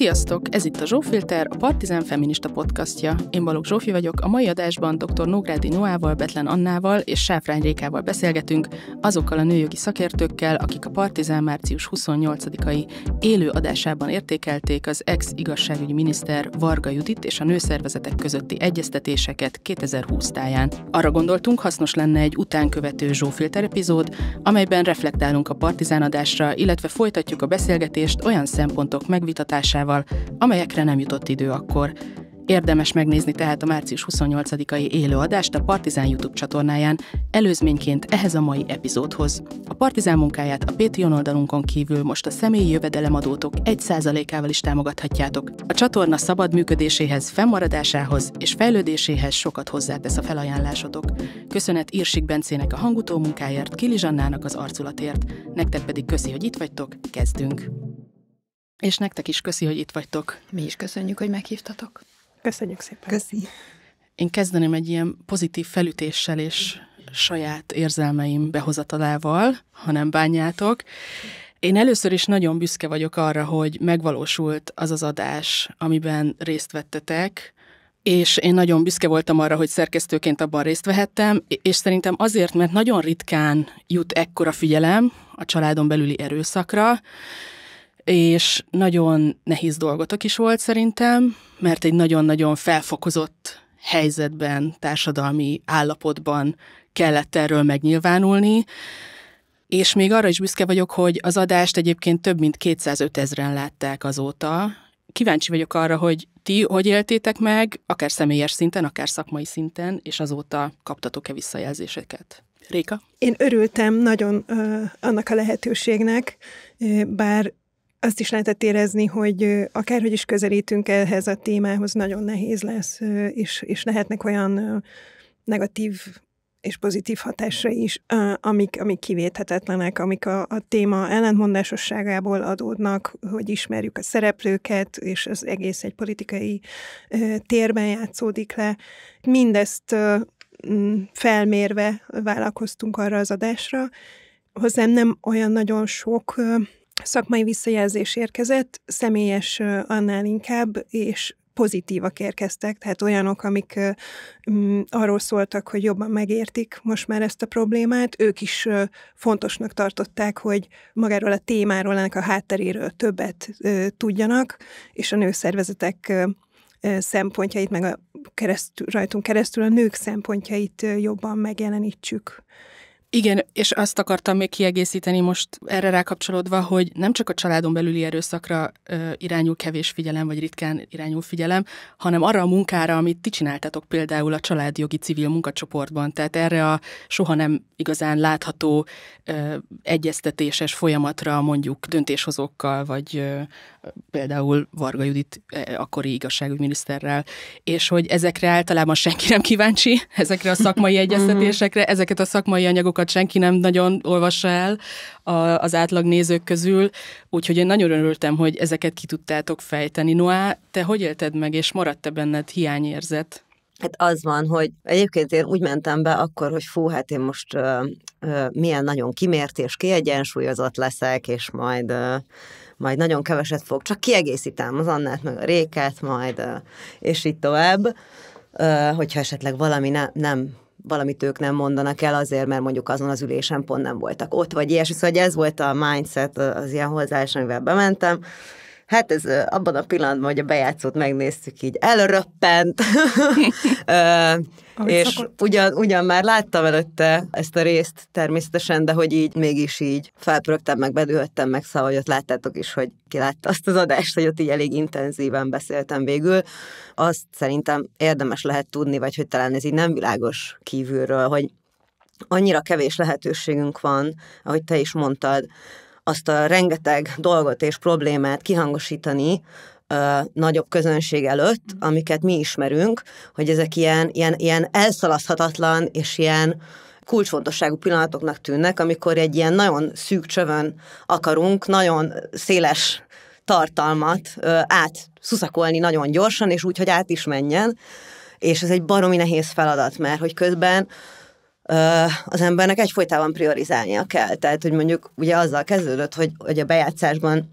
Sziasztok! Ez itt a Zsófilter, a Partizán Feminista podcastja. Én Balogh Zsófi vagyok, a mai adásban dr. Nógrádi Noával, Betlen Annával és Sáfrány Rékával beszélgetünk azokkal a nőjogi szakértőkkel, akik a Partizán március 28-ai élő adásában értékelték az ex-igazságügyi miniszter Varga Judit és a nőszervezetek közötti egyeztetéseket 2020 táján. Arra gondoltunk, hasznos lenne egy utánkövető Zsófilter epizód, amelyben reflektálunk a Partizán adásra, illetve folytatjuk a beszélgetést olyan szempontok megvitatásával, témával, amelyekre nem jutott idő akkor. Érdemes megnézni tehát a március 28-ai élőadást a Partizán YouTube csatornáján, előzményként ehhez a mai epizódhoz. A Partizán munkáját a Patreon oldalunkon kívül most a személyi jövedelemadótok 1%-ával is támogathatjátok. A csatorna szabad működéséhez, fennmaradásához és fejlődéséhez sokat hozzátesz a felajánlásotok. Köszönet Irsik Bencének a hangutó munkáért, Kili Zsannának az arculatért, nektek pedig köszi, hogy itt vagytok, kezdünk! És nektek is köszi, hogy itt vagytok. Mi is köszönjük, hogy meghívtatok. Köszönjük szépen. Köszi. Én kezdeném egy ilyen pozitív felütéssel és saját érzelmeim behozatalával, ha nem bánjátok. Én először is nagyon büszke vagyok arra, hogy megvalósult az az adás, amiben részt vettetek, és én nagyon büszke voltam arra, hogy szerkesztőként abban részt vehettem, és szerintem azért, mert nagyon ritkán jut ekkora figyelem a családon belüli erőszakra, és nagyon nehéz dolgotok is volt szerintem, mert egy nagyon-nagyon felfokozott helyzetben, társadalmi állapotban kellett erről megnyilvánulni, és még arra is büszke vagyok, hogy az adást egyébként több mint 205 ezeren látták azóta. Kíváncsi vagyok arra, hogy ti hogy éltétek meg, akár személyes szinten, akár szakmai szinten, és azóta kaptatok-e visszajelzéseket? Réka? Én örültem nagyon ö, annak a lehetőségnek, bár azt is lehetett érezni, hogy akárhogy is közelítünk ehhez a témához, nagyon nehéz lesz, és, és lehetnek olyan negatív és pozitív hatásra is, amik, amik kivéthetetlenek, amik a, a téma ellentmondásosságából adódnak, hogy ismerjük a szereplőket, és az egész egy politikai térben játszódik le. Mindezt felmérve vállalkoztunk arra az adásra. Hozzám nem olyan nagyon sok szakmai visszajelzés érkezett, személyes annál inkább, és pozitívak érkeztek, tehát olyanok, amik mm, arról szóltak, hogy jobban megértik most már ezt a problémát. Ők is fontosnak tartották, hogy magáról a témáról, ennek a hátteréről többet tudjanak, és a nőszervezetek szempontjait, meg a kereszt, rajtunk keresztül a nők szempontjait jobban megjelenítsük. Igen, és azt akartam még kiegészíteni most erre rákapcsolódva, hogy nem csak a családon belüli erőszakra ö, irányul kevés figyelem, vagy ritkán irányul figyelem, hanem arra a munkára, amit ti csináltatok például a családjogi civil munkacsoportban. Tehát erre a soha nem igazán látható ö, egyeztetéses folyamatra mondjuk döntéshozókkal, vagy ö, például Varga Judit e, akkori igazságügyminiszterrel, és hogy ezekre általában senki nem kíváncsi, ezekre a szakmai mhm. egyeztetésekre, ezeket a szakmai anyagokat senki nem nagyon olvassa el az átlag nézők közül, úgyhogy én nagyon örültem, hogy ezeket ki tudtátok fejteni. Noá, te hogy élted meg, és maradt-e benned hiányérzet? Hát az van, hogy egyébként én úgy mentem be akkor, hogy fú, hát én most uh, uh, milyen nagyon kimért és kiegyensúlyozott leszek, és majd uh, majd nagyon keveset fog, csak kiegészítem az Annát, meg a Réket, majd, és így tovább, hogyha esetleg valami ne, nem valamit ők nem mondanak el azért, mert mondjuk azon az ülésen pont nem voltak ott, vagy ilyesmi, szóval ez volt a mindset, az ilyen hozzáállás, amivel bementem, Hát ez abban a pillanatban, hogy a bejátszót megnéztük, így elröppent, és ugyan, ugyan már láttam előtte ezt a részt természetesen, de hogy így mégis így felprögtem, meg bedühöttem, meg szóval, ott láttátok is, hogy ki látta azt az adást, hogy ott így elég intenzíven beszéltem végül. Azt szerintem érdemes lehet tudni, vagy hogy talán ez így nem világos kívülről, hogy annyira kevés lehetőségünk van, ahogy te is mondtad, azt a rengeteg dolgot és problémát kihangosítani, ö, nagyobb közönség előtt, mm. amiket mi ismerünk, hogy ezek ilyen, ilyen, ilyen elszalaszthatatlan és ilyen kulcsfontosságú pillanatoknak tűnnek, amikor egy ilyen nagyon szűk csövön akarunk, nagyon széles tartalmat ö, szuszakolni nagyon gyorsan, és úgy, hogy át is menjen. És ez egy baromi nehéz feladat, mert hogy közben az embernek egyfolytában priorizálnia kell. Tehát, hogy mondjuk ugye azzal kezdődött, hogy, hogy a bejátszásban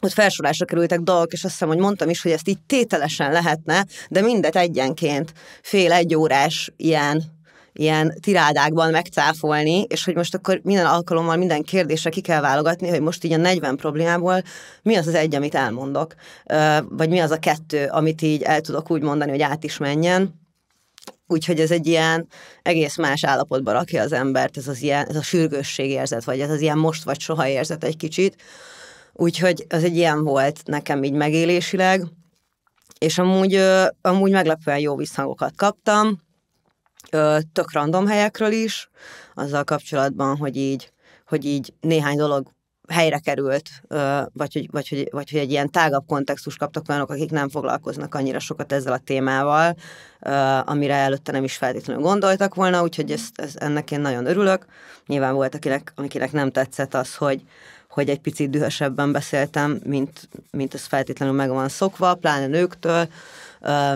ott felsorásra kerültek dolgok, és azt hiszem, hogy mondtam is, hogy ezt így tételesen lehetne, de mindet egyenként fél-egy órás ilyen ilyen tirádákban megcáfolni, és hogy most akkor minden alkalommal, minden kérdésre ki kell válogatni, hogy most így a 40 problémából mi az az egy, amit elmondok, vagy mi az a kettő, amit így el tudok úgy mondani, hogy át is menjen Úgyhogy ez egy ilyen egész más állapotban rakja az embert, ez, az ilyen, ez a érzet vagy ez az ilyen most vagy soha érzet egy kicsit. Úgyhogy az egy ilyen volt nekem így megélésileg, és amúgy, amúgy meglepően jó visszhangokat kaptam, tök random helyekről is, azzal kapcsolatban, hogy így, hogy így néhány dolog helyre került, vagy hogy, vagy, hogy, vagy hogy egy ilyen tágabb kontextus kaptak olyanok, akik nem foglalkoznak annyira sokat ezzel a témával, amire előtte nem is feltétlenül gondoltak volna, úgyhogy ezt, ezt, ennek én nagyon örülök. Nyilván volt, akinek, akinek nem tetszett az, hogy, hogy egy picit dühösebben beszéltem, mint, mint ez feltétlenül meg van szokva, pláne nőktől,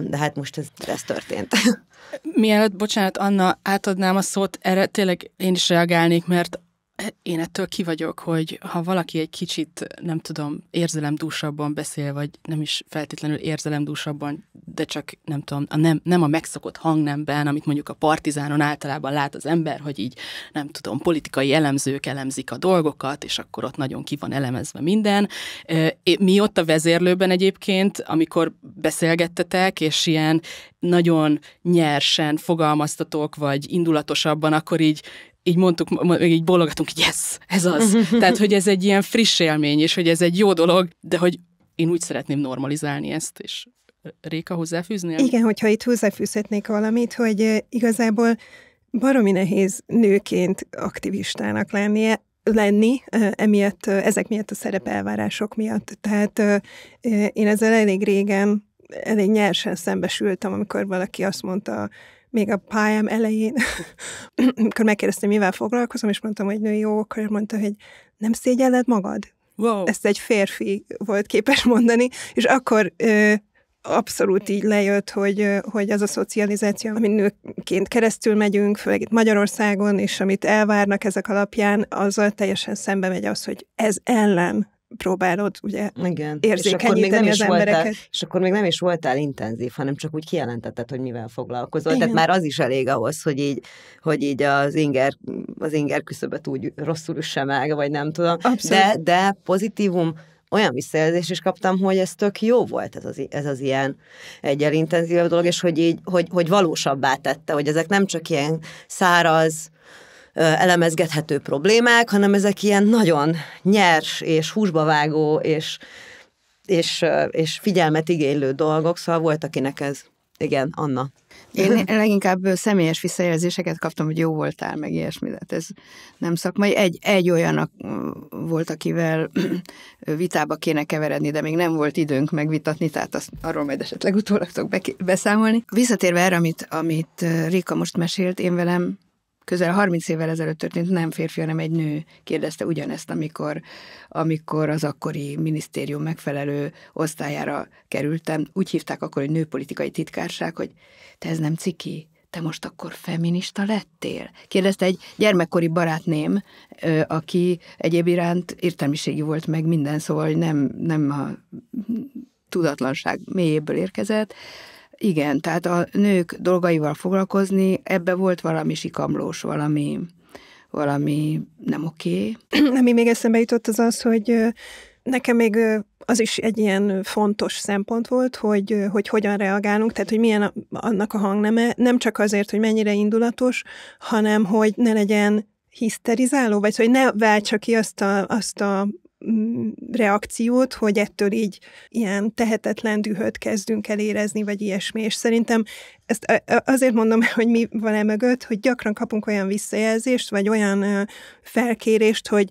de hát most ez, ez történt. Mielőtt, bocsánat, Anna, átadnám a szót, erre tényleg én is reagálnék, mert én ettől ki vagyok, hogy ha valaki egy kicsit, nem tudom, érzelemdúsabban beszél, vagy nem is feltétlenül érzelemdúsabban, de csak nem tudom, a nem, nem a megszokott hangnemben, amit mondjuk a partizánon általában lát az ember, hogy így, nem tudom, politikai elemzők elemzik a dolgokat, és akkor ott nagyon ki van elemezve minden. Mi ott a vezérlőben egyébként, amikor beszélgettetek, és ilyen nagyon nyersen fogalmaztatok, vagy indulatosabban, akkor így így mondtuk, még így bologatunk, hogy yes, ez az. Tehát, hogy ez egy ilyen friss élmény, és hogy ez egy jó dolog, de hogy én úgy szeretném normalizálni ezt, és Réka hozzáfűzni? Igen, hogyha itt hozzáfűzhetnék valamit, hogy igazából baromi nehéz nőként aktivistának lennie, lenni, emiatt, ezek miatt a szerepelvárások miatt. Tehát én ezzel elég régen, elég nyersen szembesültem, amikor valaki azt mondta, még a pályám elején, amikor megkérdeztem, mivel foglalkozom, és mondtam, hogy női akkor mondta, hogy nem szégyelled magad? Wow. Ezt egy férfi volt képes mondani, és akkor ö, abszolút így lejött, hogy, hogy az a szocializáció, amin nőként keresztül megyünk, főleg itt Magyarországon, és amit elvárnak ezek alapján, azzal teljesen szembe megy az, hogy ez ellen próbálod ugye Igen. érzékenyíteni és az voltál, És akkor még nem is voltál intenzív, hanem csak úgy kijelentetted, hogy mivel foglalkozol. Igen. Tehát már az is elég ahhoz, hogy így, hogy így az inger, az inger küszöbet úgy rosszul üsse meg, vagy nem tudom. De, de pozitívum olyan visszajelzést is kaptam, hogy ez tök jó volt ez az, ez az ilyen egyel intenzívebb dolog, és hogy így, hogy, hogy valósabbá tette, hogy ezek nem csak ilyen száraz, elemezgethető problémák, hanem ezek ilyen nagyon nyers és húsba vágó és, és, és figyelmet igénylő dolgok, szóval volt, akinek ez. Igen, Anna. Én leginkább személyes visszajelzéseket kaptam, hogy jó voltál, meg ilyesmi, de hát ez nem szakmai. Egy, egy olyan volt, akivel vitába kéne keveredni, de még nem volt időnk megvitatni, tehát azt, arról majd esetleg utólag tudok beszámolni. Visszatérve erre, amit, amit Rika most mesélt, én velem közel 30 évvel ezelőtt történt, nem férfi, hanem egy nő kérdezte ugyanezt, amikor, amikor az akkori minisztérium megfelelő osztályára kerültem. Úgy hívták akkor, hogy nőpolitikai titkárság, hogy te ez nem ciki, te most akkor feminista lettél? Kérdezte egy gyermekkori barátném, aki egyéb iránt értelmiségi volt meg minden, szóval nem, nem a tudatlanság mélyéből érkezett, igen, tehát a nők dolgaival foglalkozni, ebbe volt valami sikamlós, valami, valami nem oké. Okay. Ami még eszembe jutott az az, hogy nekem még az is egy ilyen fontos szempont volt, hogy, hogy hogyan reagálunk, tehát hogy milyen a, annak a hangneme, nem csak azért, hogy mennyire indulatos, hanem hogy ne legyen hiszterizáló, vagy hogy ne váltsa ki azt a, azt a Mm, reakciót, hogy ettől így ilyen tehetetlen dühöt kezdünk el érezni, vagy ilyesmi, és szerintem ezt azért mondom, hogy mi van e mögött, hogy gyakran kapunk olyan visszajelzést, vagy olyan felkérést, hogy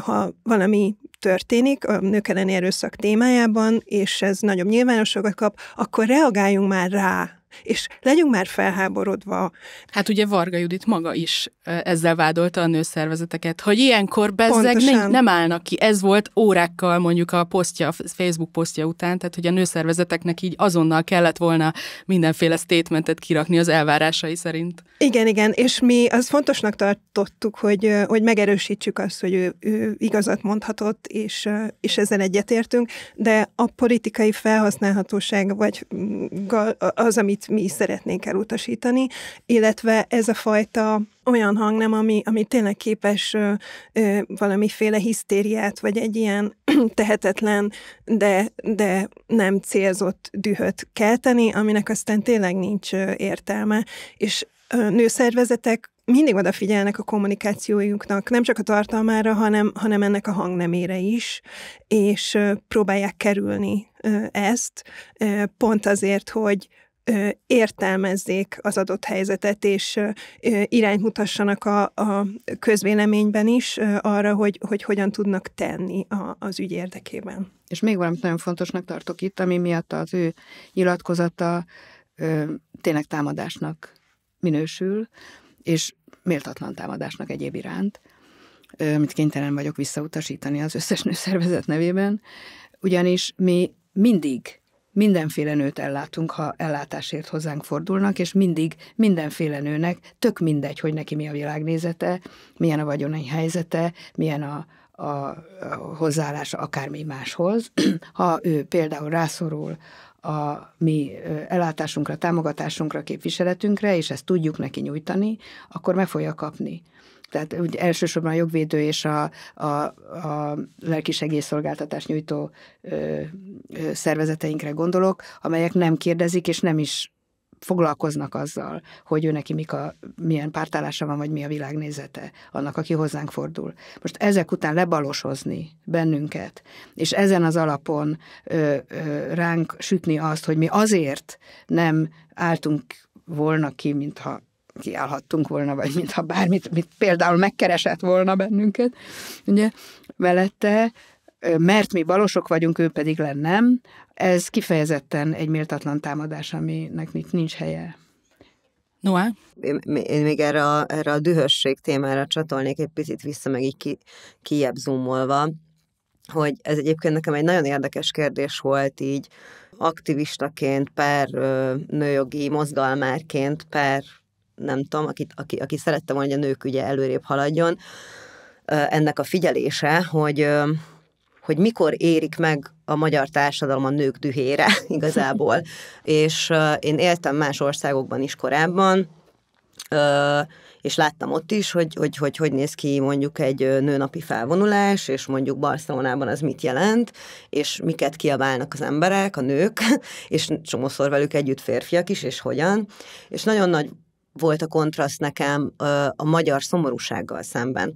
ha valami történik a nők elleni erőszak témájában, és ez nagyobb nyilvánosságot kap, akkor reagáljunk már rá, és legyünk már felháborodva. Hát ugye Varga Judit maga is ezzel vádolta a nőszervezeteket, hogy ilyenkor bezzeg nem, nem állnak ki. Ez volt órákkal mondjuk a posztja, a Facebook posztja után, tehát hogy a nőszervezeteknek így azonnal kellett volna mindenféle statementet kirakni az elvárásai szerint. Igen, igen, és mi az fontosnak tartottuk, hogy, hogy megerősítsük azt, hogy ő, ő igazat mondhatott, és, és ezzel egyetértünk, de a politikai felhasználhatóság, vagy az, amit mi is szeretnénk elutasítani, illetve ez a fajta olyan hang nem ami, ami tényleg képes ö, ö, valamiféle hisztériát, vagy egy ilyen tehetetlen, de, de nem célzott dühöt kelteni, aminek aztán tényleg nincs ö, értelme. És ö, nőszervezetek mindig odafigyelnek a kommunikációjuknak, nem csak a tartalmára, hanem, hanem ennek a hangnemére is, és próbálják kerülni ezt, pont azért, hogy, értelmezzék az adott helyzetet, és irányt mutassanak a, a közvéleményben is arra, hogy, hogy hogyan tudnak tenni a, az ügy érdekében. És még valamit nagyon fontosnak tartok itt, ami miatt az ő nyilatkozata ö, tényleg támadásnak minősül, és méltatlan támadásnak egyéb iránt, ö, amit kénytelen vagyok visszautasítani az összes nőszervezet nevében, ugyanis mi mindig mindenféle nőt ellátunk, ha ellátásért hozzánk fordulnak, és mindig mindenféle nőnek, tök mindegy, hogy neki mi a világnézete, milyen a vagyonai helyzete, milyen a, a, a hozzáállása akármi máshoz. ha ő például rászorul a mi ellátásunkra, támogatásunkra, képviseletünkre, és ezt tudjuk neki nyújtani, akkor meg fogja kapni tehát úgy elsősorban a jogvédő és a, a, a lelki segélyszolgáltatás nyújtó ö, ö, szervezeteinkre gondolok, amelyek nem kérdezik, és nem is foglalkoznak azzal, hogy ő neki mik a, milyen pártállása van, vagy mi a világnézete annak, aki hozzánk fordul. Most ezek után lebalosozni bennünket, és ezen az alapon ö, ö, ránk sütni azt, hogy mi azért nem álltunk volna ki, mintha kiállhattunk volna, vagy mintha bármit, mit például megkeresett volna bennünket, ugye, velette, mert mi balosok vagyunk, ő pedig lennem, ez kifejezetten egy méltatlan támadás, aminek itt nincs helye. Noá? Én még erre a, erre a dühösség témára csatolnék egy picit vissza, meg így ki, kijebb zoomolva, hogy ez egyébként nekem egy nagyon érdekes kérdés volt így aktivistaként, per nőjogi mozgalmárként, per nem tudom, akit, aki, aki szerette volna, hogy a nők ugye előrébb haladjon, ennek a figyelése, hogy, hogy mikor érik meg a magyar társadalom a nők dühére igazából. és én éltem más országokban is korábban, és láttam ott is, hogy hogy, hogy hogy néz ki mondjuk egy nőnapi felvonulás, és mondjuk Barcelonában az mit jelent, és miket kiabálnak az emberek, a nők, és csomószor velük együtt férfiak is, és hogyan. És nagyon nagy volt a kontraszt nekem a magyar szomorúsággal szemben.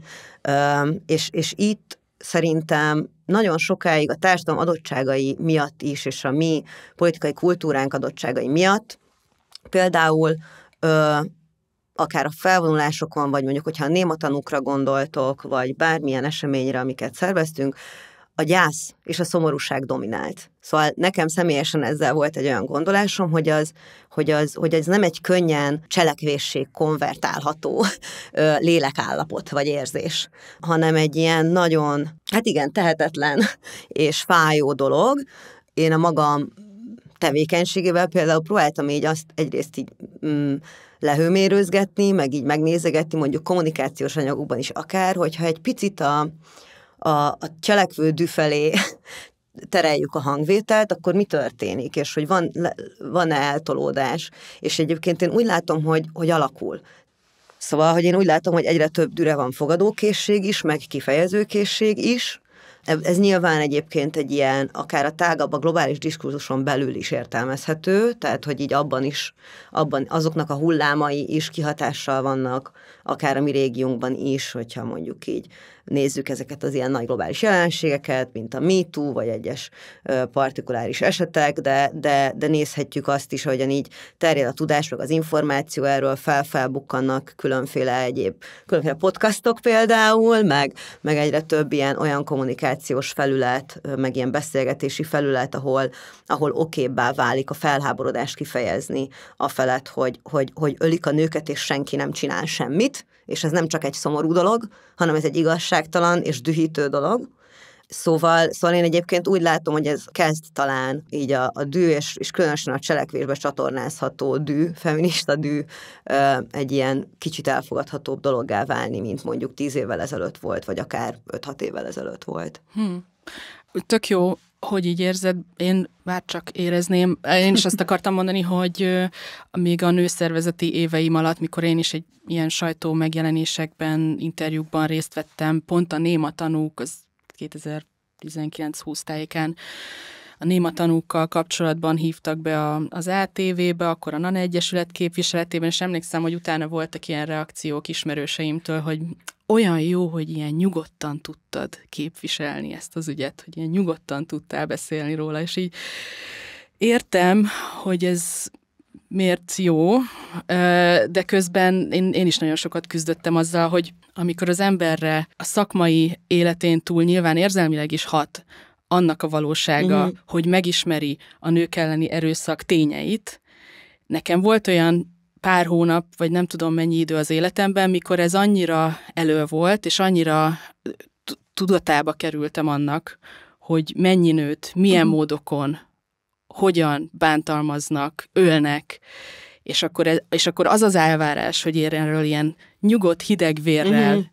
És, és itt szerintem nagyon sokáig a társadalom adottságai miatt is, és a mi politikai kultúránk adottságai miatt, például akár a felvonulásokon, vagy mondjuk, hogyha a néma tanúkra gondoltok, vagy bármilyen eseményre, amiket szerveztünk, a gyász és a szomorúság dominált. Szóval nekem személyesen ezzel volt egy olyan gondolásom, hogy az, hogy az, hogy ez nem egy könnyen cselekvésség konvertálható ö, lélekállapot vagy érzés, hanem egy ilyen nagyon, hát igen, tehetetlen és fájó dolog. Én a magam tevékenységével például próbáltam így azt egyrészt így mm, lehőmérőzgetni, meg így megnézegetni, mondjuk kommunikációs anyagokban is akár, hogyha egy picit a, a, a cselekvő düfelé tereljük a hangvételt, akkor mi történik, és hogy van, van-e eltolódás. És egyébként én úgy látom, hogy, hogy alakul. Szóval, hogy én úgy látom, hogy egyre több düre van fogadókészség is, meg kifejezőkészség is. E, ez nyilván egyébként egy ilyen, akár a tágabb, a globális diskurzuson belül is értelmezhető, tehát hogy így abban is, abban azoknak a hullámai is kihatással vannak, akár a mi régiónkban is, hogyha mondjuk így nézzük ezeket az ilyen nagy globális jelenségeket, mint a MeToo, vagy egyes partikuláris esetek, de, de, de nézhetjük azt is, hogyan így terjed a tudás, meg az információ erről, felfelbukkannak különféle egyéb, különféle podcastok például, meg, meg egyre több ilyen olyan kommunikációs felület, meg ilyen beszélgetési felület, ahol, ahol okébbá válik a felháborodást kifejezni, a felett, hogy, hogy, hogy ölik a nőket, és senki nem csinál semmit, és ez nem csak egy szomorú dolog, hanem ez egy igazságtalan és dühítő dolog. Szóval, szóval én egyébként úgy látom, hogy ez kezd talán így a, a dű, és, és különösen a cselekvésbe csatornázható dű, feminista dű egy ilyen kicsit elfogadhatóbb dologgá válni, mint mondjuk tíz évvel ezelőtt volt, vagy akár öt hat évvel ezelőtt volt. Hmm. Tök jó hogy így érzed, én már csak érezném, én is azt akartam mondani, hogy még a nőszervezeti éveim alatt, mikor én is egy ilyen sajtó megjelenésekben, interjúkban részt vettem, pont a néma tanúk, az 2019-20 tájéken, a néma tanúkkal kapcsolatban hívtak be a, az ATV-be, akkor a NANA Egyesület képviseletében, és emlékszem, hogy utána voltak ilyen reakciók ismerőseimtől, hogy olyan jó, hogy ilyen nyugodtan tudtad képviselni ezt az ügyet, hogy ilyen nyugodtan tudtál beszélni róla, és így értem, hogy ez miért jó, de közben én, én is nagyon sokat küzdöttem azzal, hogy amikor az emberre a szakmai életén túl nyilván érzelmileg is hat, annak a valósága, mm-hmm. hogy megismeri a nők elleni erőszak tényeit. Nekem volt olyan pár hónap, vagy nem tudom mennyi idő az életemben, mikor ez annyira elő volt, és annyira tudatába kerültem annak, hogy mennyi nőt, milyen uh-huh. módokon, hogyan bántalmaznak, ölnek, és akkor, ez, és akkor az az elvárás, hogy erről ilyen nyugodt, hideg vérrel uh-huh.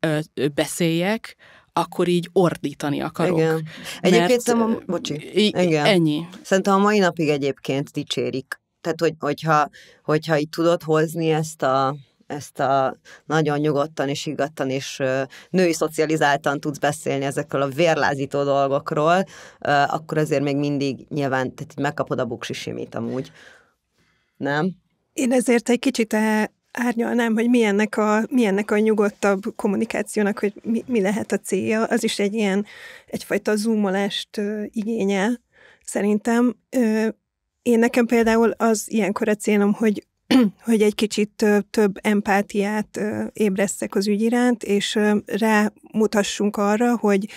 ö, ö, beszéljek, akkor így ordítani akarok. Igen. Egyébként mert, a, bocsi, igen. ennyi. Szerintem a mai napig egyébként dicsérik tehát, hogy, hogyha, hogyha így tudod hozni ezt a, ezt a nagyon nyugodtan és igattan és női szocializáltan tudsz beszélni ezekről a vérlázító dolgokról, akkor azért még mindig nyilván, tehát megkapod a buksisimit amúgy. Nem? Én ezért egy kicsit árnyalnám, hogy milyennek a, milyennek a nyugodtabb kommunikációnak, hogy mi, mi lehet a célja. Az is egy ilyen, egyfajta zoomolást igényel, szerintem, én nekem például az ilyenkor a célom, hogy hogy egy kicsit több empátiát ébresztek az ügy iránt, és rámutassunk arra, hogy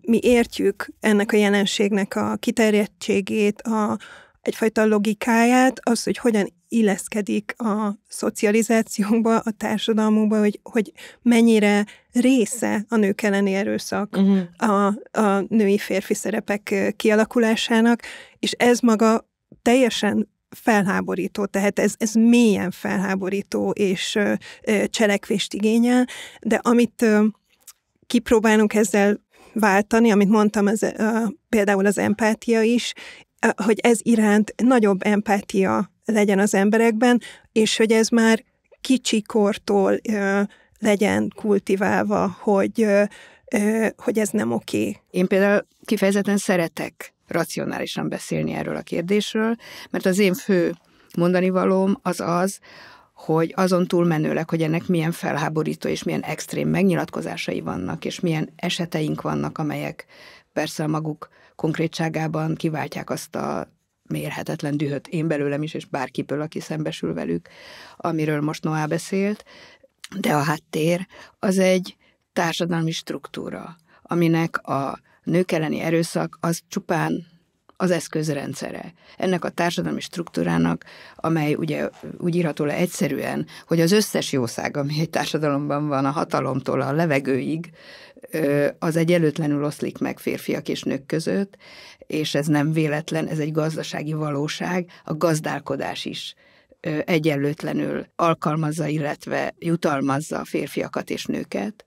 mi értjük ennek a jelenségnek a kiterjedtségét, a, egyfajta logikáját, az, hogy hogyan illeszkedik a szocializációnkba, a társadalmunkba, hogy, hogy mennyire része a nők elleni erőszak uh-huh. a, a női-férfi szerepek kialakulásának, és ez maga teljesen felháborító, tehát ez, ez mélyen felháborító és cselekvést igényel, de amit kipróbálunk ezzel váltani, amit mondtam, ez, például az empátia is, hogy ez iránt nagyobb empátia legyen az emberekben, és hogy ez már kicsi kortól ö, legyen kultiválva, hogy ö, hogy ez nem oké. Én például kifejezetten szeretek racionálisan beszélni erről a kérdésről, mert az én fő mondani valóm az az, hogy azon túlmenőleg, hogy ennek milyen felháborító és milyen extrém megnyilatkozásai vannak, és milyen eseteink vannak, amelyek persze a maguk konkrétságában kiváltják azt a mérhetetlen dühöt én belőlem is, és bárkiből, aki szembesül velük, amiről most Noá beszélt, de a háttér az egy társadalmi struktúra, aminek a nők elleni erőszak az csupán az eszközrendszere ennek a társadalmi struktúrának, amely ugye úgy írható le egyszerűen, hogy az összes jószág, ami egy társadalomban van, a hatalomtól a levegőig, az egy előtlenül oszlik meg férfiak és nők között, és ez nem véletlen, ez egy gazdasági valóság, a gazdálkodás is egyenlőtlenül alkalmazza, illetve jutalmazza a férfiakat és nőket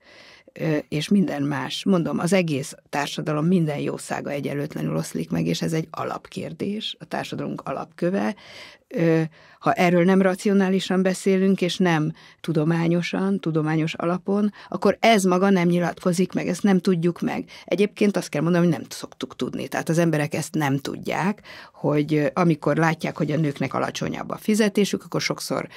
és minden más. Mondom, az egész társadalom minden jószága egyelőtlenül oszlik meg, és ez egy alapkérdés, a társadalomunk alapköve ha erről nem racionálisan beszélünk, és nem tudományosan, tudományos alapon, akkor ez maga nem nyilatkozik meg, ezt nem tudjuk meg. Egyébként azt kell mondanom, hogy nem szoktuk tudni. Tehát az emberek ezt nem tudják, hogy amikor látják, hogy a nőknek alacsonyabb a fizetésük, akkor sokszor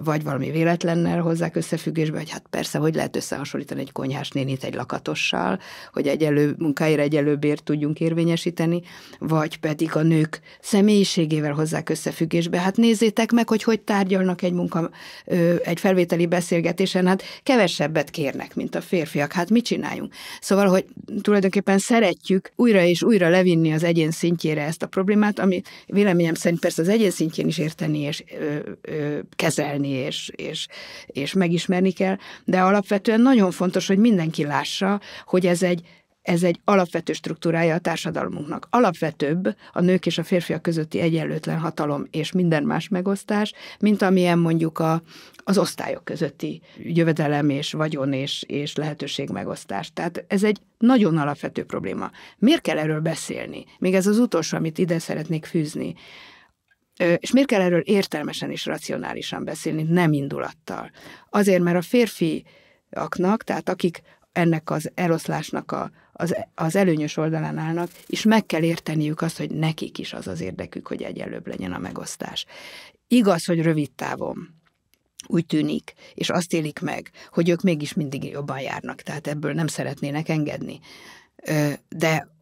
vagy valami véletlennel hozzák összefüggésbe, hogy hát persze, hogy lehet összehasonlítani egy konyhás nénit egy lakatossal, hogy egyelő munkáért egyelőbért tudjunk érvényesíteni, vagy pedig a nők személyiségével hozzák összefüggésbe, összefüggésbe. Hát nézzétek meg, hogy hogy tárgyalnak egy munka, egy felvételi beszélgetésen, hát kevesebbet kérnek, mint a férfiak. Hát mit csináljunk? Szóval, hogy tulajdonképpen szeretjük újra és újra levinni az egyén szintjére ezt a problémát, ami véleményem szerint persze az egyén szintjén is érteni és ö, ö, kezelni és, és, és megismerni kell, de alapvetően nagyon fontos, hogy mindenki lássa, hogy ez egy ez egy alapvető struktúrája a társadalmunknak. Alapvetőbb a nők és a férfiak közötti egyenlőtlen hatalom és minden más megosztás, mint amilyen mondjuk a, az osztályok közötti jövedelem és vagyon és, és lehetőség megosztás. Tehát ez egy nagyon alapvető probléma. Miért kell erről beszélni? Még ez az utolsó, amit ide szeretnék fűzni. És miért kell erről értelmesen és racionálisan beszélni, nem indulattal? Azért, mert a férfi aknak, tehát akik ennek az eloszlásnak a, az, az előnyös oldalán állnak, és meg kell érteniük azt, hogy nekik is az az érdekük, hogy egyenlőbb legyen a megosztás. Igaz, hogy rövid távon úgy tűnik, és azt élik meg, hogy ők mégis mindig jobban járnak, tehát ebből nem szeretnének engedni. De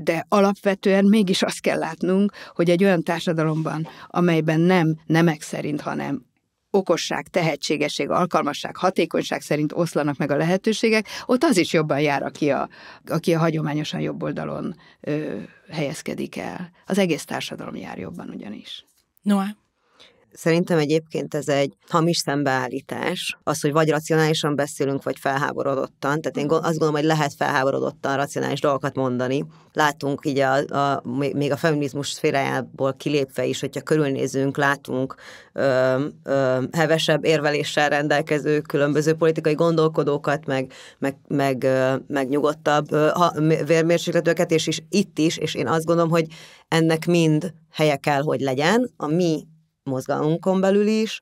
de alapvetően mégis azt kell látnunk, hogy egy olyan társadalomban, amelyben nem nemek szerint, hanem okosság, tehetségesség, alkalmasság, hatékonyság szerint oszlanak meg a lehetőségek, ott az is jobban jár, aki a, aki a hagyományosan jobb oldalon ö, helyezkedik el. Az egész társadalom jár jobban ugyanis. Noah? Szerintem egyébként ez egy hamis szembeállítás, az, hogy vagy racionálisan beszélünk, vagy felháborodottan. Tehát én azt gondolom, hogy lehet felháborodottan racionális dolgokat mondani. Látunk így a, a, még a feminizmus szférájából kilépve is, hogyha körülnézünk, látunk ö, ö, hevesebb érveléssel rendelkező különböző politikai gondolkodókat, meg, meg, meg, ö, meg nyugodtabb ö, ha, vérmérsékletőket, és is itt is, és én azt gondolom, hogy ennek mind helye kell, hogy legyen. A mi mozgalunkon belül is,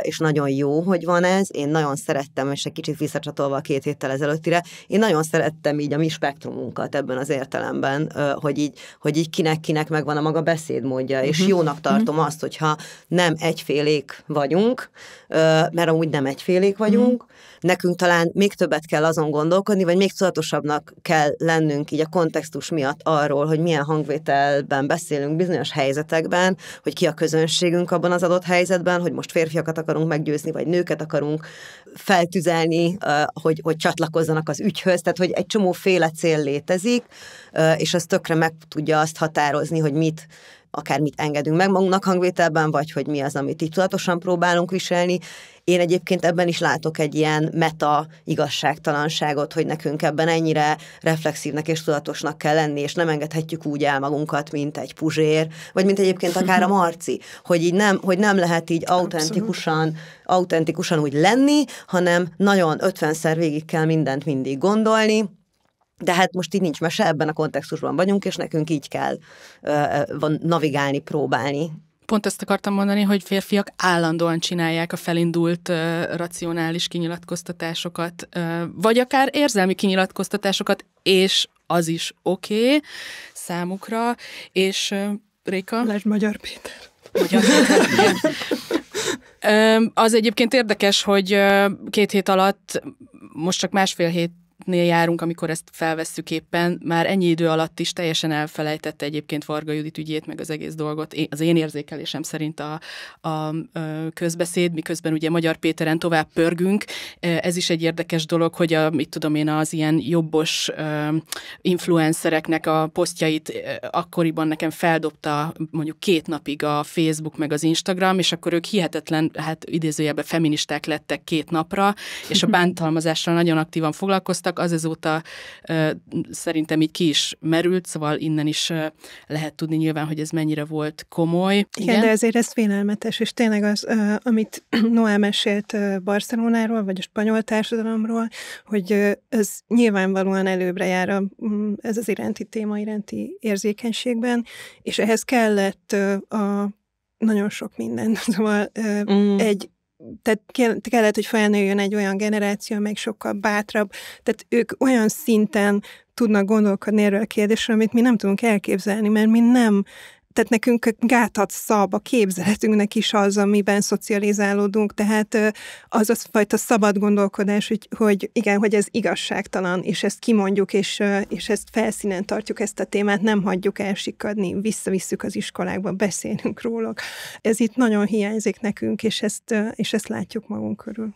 és nagyon jó, hogy van ez. Én nagyon szerettem, és egy kicsit visszacsatolva a két héttel ezelőttire, én nagyon szerettem így a mi spektrumunkat ebben az értelemben, hogy így, hogy így kinek-kinek megvan a maga beszédmódja, és uh-huh. jónak mhm. tartom uh-huh. azt, hogyha nem egyfélék vagyunk, mert amúgy nem egyfélék mhm. vagyunk, uh-huh. nekünk talán még többet kell azon gondolkodni, vagy még tudatosabbnak kell lennünk így a kontextus miatt arról, hogy milyen hangvételben beszélünk bizonyos helyzetekben, hogy ki a közönségünk, abban az adott helyzetben, hogy most férfiakat akarunk meggyőzni, vagy nőket akarunk feltüzelni, hogy, hogy csatlakozzanak az ügyhöz, tehát hogy egy csomó féle cél létezik, és az tökre meg tudja azt határozni, hogy mit akármit engedünk meg magunknak hangvételben, vagy hogy mi az, amit így tudatosan próbálunk viselni. Én egyébként ebben is látok egy ilyen meta igazságtalanságot, hogy nekünk ebben ennyire reflexívnek és tudatosnak kell lenni, és nem engedhetjük úgy el magunkat, mint egy puzsér, vagy mint egyébként akár a marci, hogy, így nem, hogy nem lehet így autentikusan, autentikusan úgy lenni, hanem nagyon ötvenszer végig kell mindent mindig gondolni, de hát most így nincs mese, ebben a kontextusban vagyunk, és nekünk így kell van, navigálni, próbálni. Pont ezt akartam mondani, hogy férfiak állandóan csinálják a felindult uh, racionális kinyilatkoztatásokat, uh, vagy akár érzelmi kinyilatkoztatásokat, és az is oké okay számukra, és uh, Réka? Lásd Magyar Péter. Magyar Péter, Az egyébként érdekes, hogy két hét alatt, most csak másfél hét nél járunk, amikor ezt felvesszük éppen, már ennyi idő alatt is teljesen elfelejtette egyébként Varga Judit ügyét, meg az egész dolgot, én, az én érzékelésem szerint a, a, a közbeszéd, miközben ugye Magyar Péteren tovább pörgünk, ez is egy érdekes dolog, hogy a, mit tudom én, az ilyen jobbos influencereknek a posztjait akkoriban nekem feldobta mondjuk két napig a Facebook meg az Instagram, és akkor ők hihetetlen, hát idézőjelben feministák lettek két napra, és a bántalmazással nagyon aktívan foglalkoztak, találkoztak, az ezóta szerintem így ki is merült, szóval innen is lehet tudni nyilván, hogy ez mennyire volt komoly. Igen, Igen de ezért ez félelmetes, és tényleg az, amit Noé mesélt Barcelonáról, vagy a spanyol társadalomról, hogy ez nyilvánvalóan előbbre jár a, mm, ez az iránti téma iránti érzékenységben, és ehhez kellett a nagyon sok minden. Szóval mm. egy tehát kellett, hogy felnőjön egy olyan generáció, amelyik sokkal bátrabb, tehát ők olyan szinten tudnak gondolkodni erről a kérdésről, amit mi nem tudunk elképzelni, mert mi nem tehát nekünk gátat szab a képzeletünknek is az, amiben szocializálódunk, tehát az az fajta szabad gondolkodás, hogy, hogy igen, hogy ez igazságtalan, és ezt kimondjuk, és, és ezt felszínen tartjuk ezt a témát, nem hagyjuk elsikadni, visszavisszük az iskolákba, beszélünk róla. Ez itt nagyon hiányzik nekünk, és ezt, és ezt látjuk magunk körül.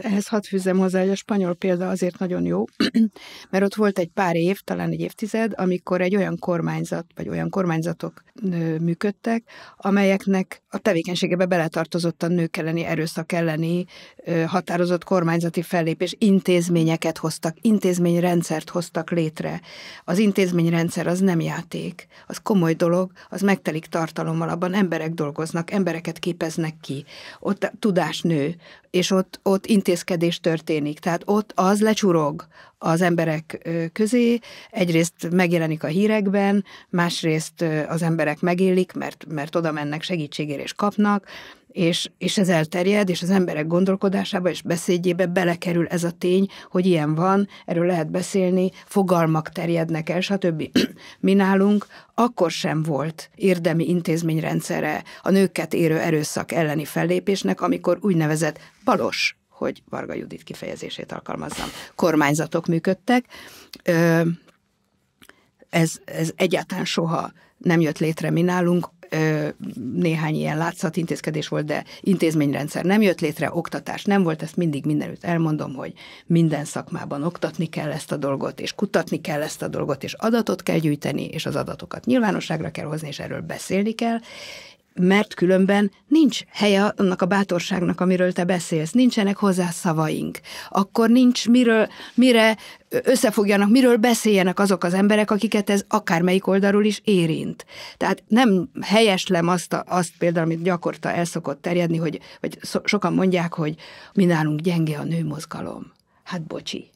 Ehhez hadd fűzzem hozzá, hogy a spanyol példa azért nagyon jó, mert ott volt egy pár év, talán egy évtized, amikor egy olyan kormányzat, vagy olyan kormányzatok működtek, amelyeknek a tevékenységebe beletartozott a nők elleni erőszak elleni határozott kormányzati fellépés, intézményeket hoztak, intézményrendszert hoztak létre. Az intézményrendszer az nem játék, az komoly dolog, az megtelik tartalommal, abban emberek dolgoznak, embereket képeznek ki, ott tudás nő, és ott, ott intézkedés történik. Tehát ott az lecsurog az emberek közé, egyrészt megjelenik a hírekben, másrészt az emberek megélik, mert, mert oda mennek segítségére és kapnak, és, és ez elterjed, és az emberek gondolkodásába és beszédjébe belekerül ez a tény, hogy ilyen van, erről lehet beszélni, fogalmak terjednek el, stb. Mi nálunk akkor sem volt érdemi intézményrendszere a nőket érő erőszak elleni fellépésnek, amikor úgynevezett balos hogy Varga Judit kifejezését alkalmazzam. Kormányzatok működtek. Ez, ez egyáltalán soha nem jött létre mi nálunk, néhány ilyen látszat intézkedés volt, de intézményrendszer nem jött létre, oktatás nem volt, ezt mindig mindenütt elmondom, hogy minden szakmában oktatni kell ezt a dolgot, és kutatni kell ezt a dolgot, és adatot kell gyűjteni, és az adatokat nyilvánosságra kell hozni, és erről beszélni kell, mert különben nincs helye annak a bátorságnak, amiről te beszélsz, nincsenek hozzá szavaink, akkor nincs miről, mire összefogjanak, miről beszéljenek azok az emberek, akiket ez akármelyik oldalról is érint. Tehát nem helyeslem azt, a, azt például, amit gyakorta el szokott terjedni, hogy, vagy so, sokan mondják, hogy mi nálunk gyenge a nőmozgalom. Hát bocsi,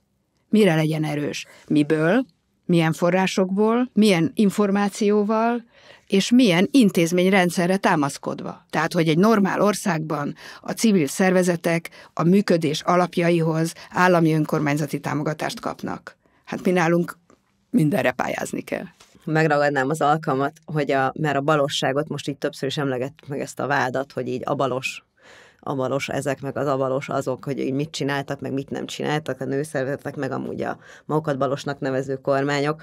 mire legyen erős? Miből? Milyen forrásokból? Milyen információval? és milyen intézményrendszerre támaszkodva. Tehát, hogy egy normál országban a civil szervezetek a működés alapjaihoz állami önkormányzati támogatást kapnak. Hát mi nálunk mindenre pályázni kell megragadnám az alkalmat, hogy a, mert a balosságot most így többször is emlegettük meg ezt a vádat, hogy így a balos avalos ezek, meg az avalos azok, hogy mit csináltak, meg mit nem csináltak a nőszervezetek, meg amúgy a magukat balosnak nevező kormányok.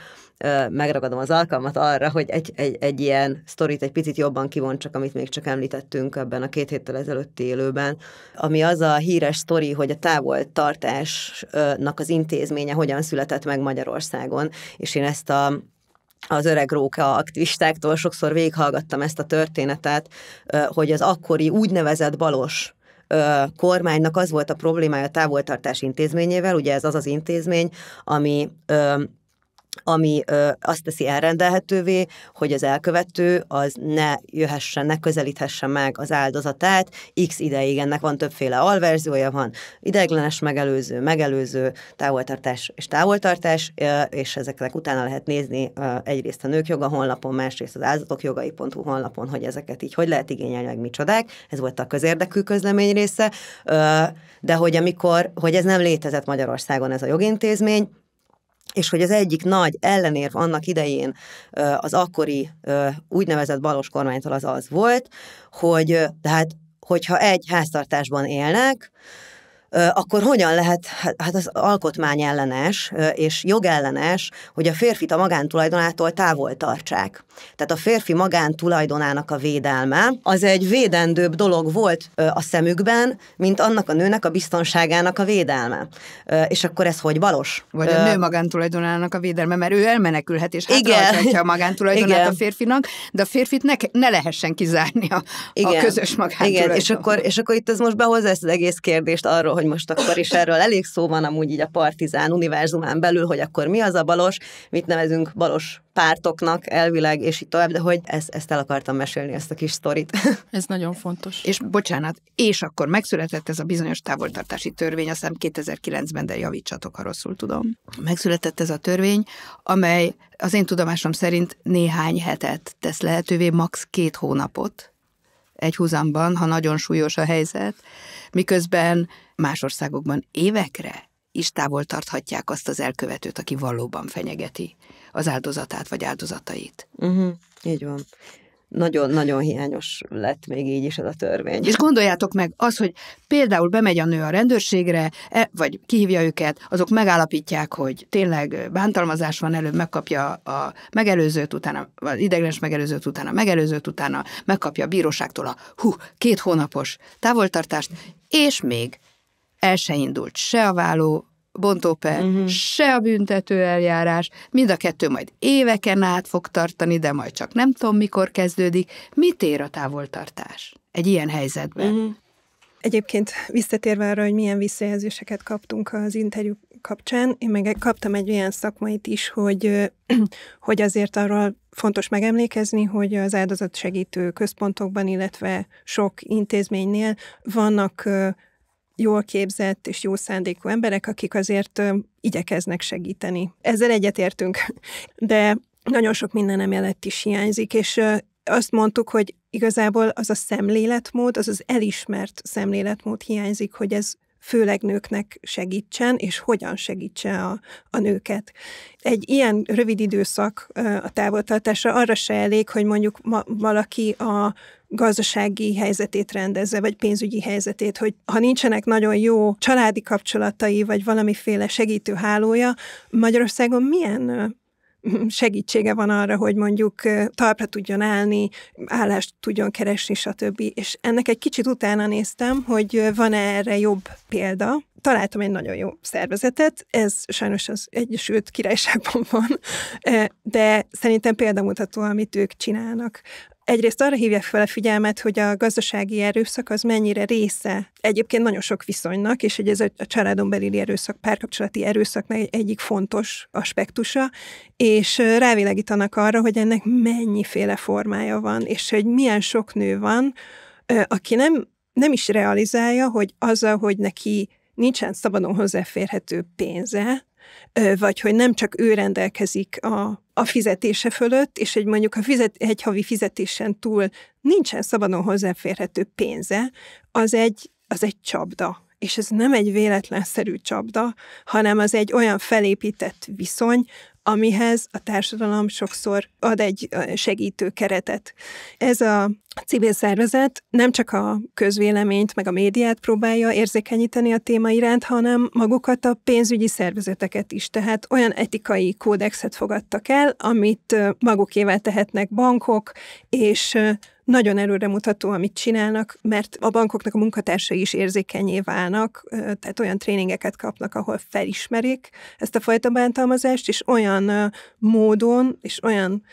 Megragadom az alkalmat arra, hogy egy, egy, egy ilyen sztorit egy picit jobban kivontsak, amit még csak említettünk ebben a két héttel ezelőtti élőben, ami az a híres sztori, hogy a távoltartásnak az intézménye hogyan született meg Magyarországon, és én ezt a az öreg róka aktivistáktól sokszor végighallgattam ezt a történetet, hogy az akkori úgynevezett balos kormánynak az volt a problémája a távoltartás intézményével, ugye ez az az intézmény, ami ami ö, azt teszi elrendelhetővé, hogy az elkövető az ne jöhessen, ne közelíthesse meg az áldozatát x ideig, ennek van többféle alverziója, van ideiglenes megelőző, megelőző, távoltartás és távoltartás, ö, és ezeknek utána lehet nézni ö, egyrészt a nők joga honlapon, másrészt az áldozatokjogai.hu honlapon, hogy ezeket így hogy lehet igényelni, meg micsodák, ez volt a közérdekű közlemény része, ö, de hogy amikor, hogy ez nem létezett Magyarországon ez a jogintézmény, és hogy az egyik nagy ellenérv annak idején az akkori úgynevezett balos kormánytól az az volt, hogy tehát hogyha egy háztartásban élnek, akkor hogyan lehet, hát, hát az alkotmány ellenes és jogellenes, hogy a férfit a magántulajdonától távol tartsák. Tehát a férfi magántulajdonának a védelme az egy védendőbb dolog volt a szemükben, mint annak a nőnek a biztonságának a védelme. És akkor ez hogy valós? Vagy a nő magántulajdonának a védelme, mert ő elmenekülhet és hátráltatja a magántulajdonát Igen. a férfinak, de a férfit ne, ne lehessen kizárni a, Igen. a közös magántulajdonát, Igen, és akkor, és akkor itt ez most behozza ezt az egész kérdést arról, hogy most akkor is erről elég szó van amúgy így a partizán univerzumán belül, hogy akkor mi az a balos, mit nevezünk balos pártoknak elvileg, és így tovább, de hogy ezt, ezt el akartam mesélni, ezt a kis sztorit. Ez nagyon fontos. és bocsánat, és akkor megszületett ez a bizonyos távoltartási törvény, aztán 2009-ben, de javítsatok, ha rosszul tudom. Megszületett ez a törvény, amely az én tudomásom szerint néhány hetet tesz lehetővé, max. két hónapot egy húzamban, ha nagyon súlyos a helyzet, miközben Más országokban évekre is távol tarthatják azt az elkövetőt, aki valóban fenyegeti az áldozatát vagy áldozatait. Uh-huh. Így van. Nagyon-nagyon hiányos lett még így is ez a törvény. És gondoljátok meg, az, hogy például bemegy a nő a rendőrségre, e, vagy kihívja őket, azok megállapítják, hogy tényleg bántalmazás van, előbb megkapja a megelőzőt, utána, az ideglenes megelőzőt, utána megelőzőt, utána megkapja a bíróságtól a hú, két hónapos távoltartást, és még el se indult se a válló bontóper, uh-huh. Mhm. se a büntető eljárás, mind a kettő majd éveken át fog tartani, de majd csak nem tudom, mikor kezdődik. Mit ér a távoltartás egy ilyen helyzetben? Uh-huh. Egyébként visszatérve arra, hogy milyen visszajelzéseket kaptunk az interjú kapcsán, én meg kaptam egy olyan szakmait is, hogy, hogy azért arról fontos megemlékezni, hogy az áldozatsegítő központokban, illetve sok intézménynél vannak jól képzett és jó szándékú emberek, akik azért igyekeznek segíteni. Ezzel egyetértünk, de nagyon sok minden emellett is hiányzik, és azt mondtuk, hogy igazából az a szemléletmód, az az elismert szemléletmód hiányzik, hogy ez főleg nőknek segítsen, és hogyan segítse a, a nőket. Egy ilyen rövid időszak a távoltartásra arra se elég, hogy mondjuk ma, valaki a gazdasági helyzetét rendezze, vagy pénzügyi helyzetét, hogy ha nincsenek nagyon jó családi kapcsolatai, vagy valamiféle segítő hálója, Magyarországon milyen segítsége van arra, hogy mondjuk talpra tudjon állni, állást tudjon keresni, stb. És ennek egy kicsit utána néztem, hogy van -e erre jobb példa. Találtam egy nagyon jó szervezetet, ez sajnos az Egyesült Királyságban van, de szerintem példamutató, amit ők csinálnak. Egyrészt arra hívják fel a figyelmet, hogy a gazdasági erőszak az mennyire része egyébként nagyon sok viszonynak, és hogy ez a családon belüli erőszak, párkapcsolati erőszaknak egyik fontos aspektusa, és rávilágítanak arra, hogy ennek mennyiféle formája van, és hogy milyen sok nő van, aki nem, nem is realizálja, hogy azzal, hogy neki nincsen szabadon hozzáférhető pénze, vagy hogy nem csak ő rendelkezik a a fizetése fölött, és egy mondjuk a fizet, egy havi fizetésen túl nincsen szabadon hozzáférhető pénze, az egy, az egy csapda. És ez nem egy véletlenszerű csapda, hanem az egy olyan felépített viszony, amihez a társadalom sokszor ad egy segítő keretet. Ez a civil szervezet nem csak a közvéleményt, meg a médiát próbálja érzékenyíteni a téma iránt, hanem magukat a pénzügyi szervezeteket is. Tehát olyan etikai kódexet fogadtak el, amit magukével tehetnek bankok és nagyon előremutató, amit csinálnak, mert a bankoknak a munkatársai is érzékenyé válnak, tehát olyan tréningeket kapnak, ahol felismerik ezt a fajta bántalmazást, és olyan módon, és olyan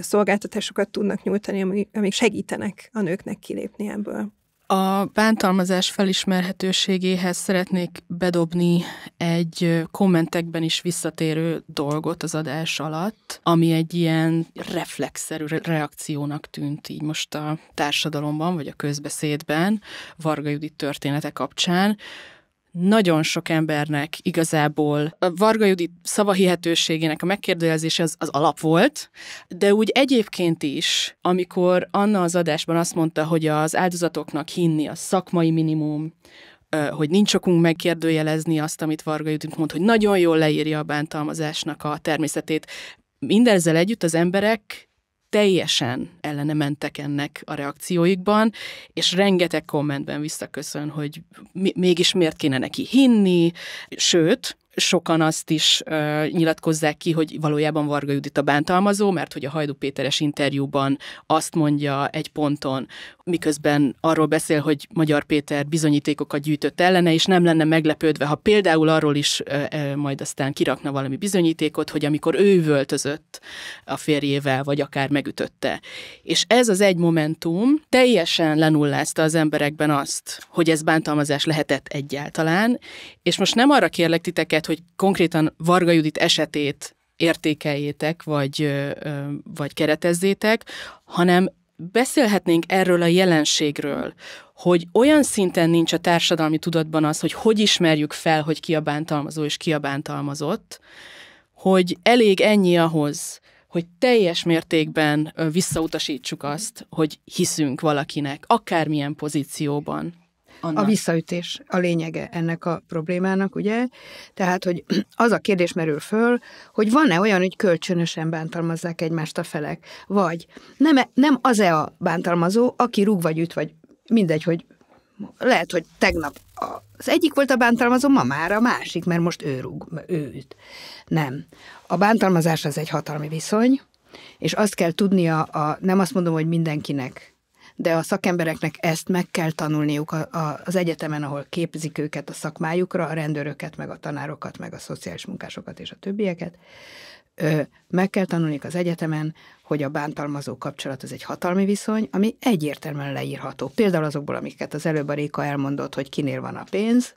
szolgáltatásokat tudnak nyújtani, amik segítenek a nőknek kilépni ebből. A bántalmazás felismerhetőségéhez szeretnék bedobni egy kommentekben is visszatérő dolgot az adás alatt, ami egy ilyen reflexzerű reakciónak tűnt így most a társadalomban, vagy a közbeszédben, Varga Judit története kapcsán, nagyon sok embernek igazából a Varga Judit szavahihetőségének a megkérdőjelzése az, az alap volt, de úgy egyébként is, amikor Anna az adásban azt mondta, hogy az áldozatoknak hinni a szakmai minimum, hogy nincs okunk megkérdőjelezni azt, amit Varga Judit mond, hogy nagyon jól leírja a bántalmazásnak a természetét. Mindezzel együtt az emberek teljesen ellene mentek ennek a reakcióikban, és rengeteg kommentben visszaköszön, hogy mi, mégis miért kéne neki hinni, sőt, sokan azt is ö, nyilatkozzák ki, hogy valójában Varga Judit a bántalmazó, mert hogy a Hajdú Péteres interjúban azt mondja egy ponton, miközben arról beszél, hogy Magyar Péter bizonyítékokat gyűjtött ellene, és nem lenne meglepődve, ha például arról is ö, ö, majd aztán kirakna valami bizonyítékot, hogy amikor ő völtözött a férjével, vagy akár megütötte. És ez az egy momentum teljesen lenullázta az emberekben azt, hogy ez bántalmazás lehetett egyáltalán, és most nem arra kérlek titeket, lehet, hogy konkrétan Varga Judit esetét értékeljétek, vagy, vagy keretezzétek, hanem beszélhetnénk erről a jelenségről, hogy olyan szinten nincs a társadalmi tudatban az, hogy hogy ismerjük fel, hogy ki a bántalmazó és ki a bántalmazott, hogy elég ennyi ahhoz, hogy teljes mértékben visszautasítsuk azt, hogy hiszünk valakinek, akármilyen pozícióban. Annak. A visszaütés a lényege ennek a problémának, ugye? Tehát, hogy az a kérdés merül föl, hogy van-e olyan, hogy kölcsönösen bántalmazzák egymást a felek, vagy nem, nem az-e a bántalmazó, aki rúg vagy üt, vagy mindegy, hogy lehet, hogy tegnap az egyik volt a bántalmazó, ma már a másik, mert most ő rúg, ő üt. Nem. A bántalmazás az egy hatalmi viszony, és azt kell tudnia, a, nem azt mondom, hogy mindenkinek de a szakembereknek ezt meg kell tanulniuk a, a, az egyetemen, ahol képzik őket a szakmájukra, a rendőröket, meg a tanárokat, meg a szociális munkásokat és a többieket. Ö, meg kell tanulniuk az egyetemen, hogy a bántalmazó kapcsolat az egy hatalmi viszony, ami egyértelműen leírható. Például azokból, amiket az előbb a Réka elmondott, hogy kinél van a pénz,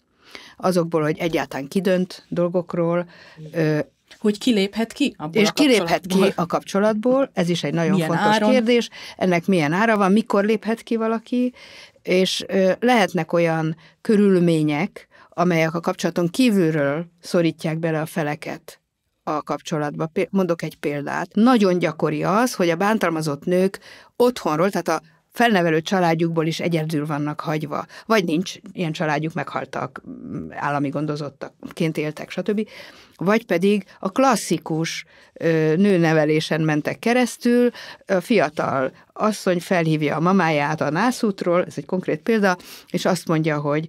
azokból, hogy egyáltalán kidönt dolgokról, ö, hogy kiléphet ki abból És a kiléphet ki a kapcsolatból, ez is egy nagyon milyen fontos áron? kérdés. Ennek milyen ára van, mikor léphet ki valaki, és lehetnek olyan körülmények, amelyek a kapcsolaton kívülről szorítják bele a feleket a kapcsolatba. Mondok egy példát. Nagyon gyakori az, hogy a bántalmazott nők otthonról, tehát a felnevelő családjukból is egyedül vannak hagyva, vagy nincs ilyen családjuk, meghaltak, állami gondozottakként éltek, stb. Vagy pedig a klasszikus nőnevelésen mentek keresztül, a fiatal asszony felhívja a mamáját a nászútról, ez egy konkrét példa, és azt mondja, hogy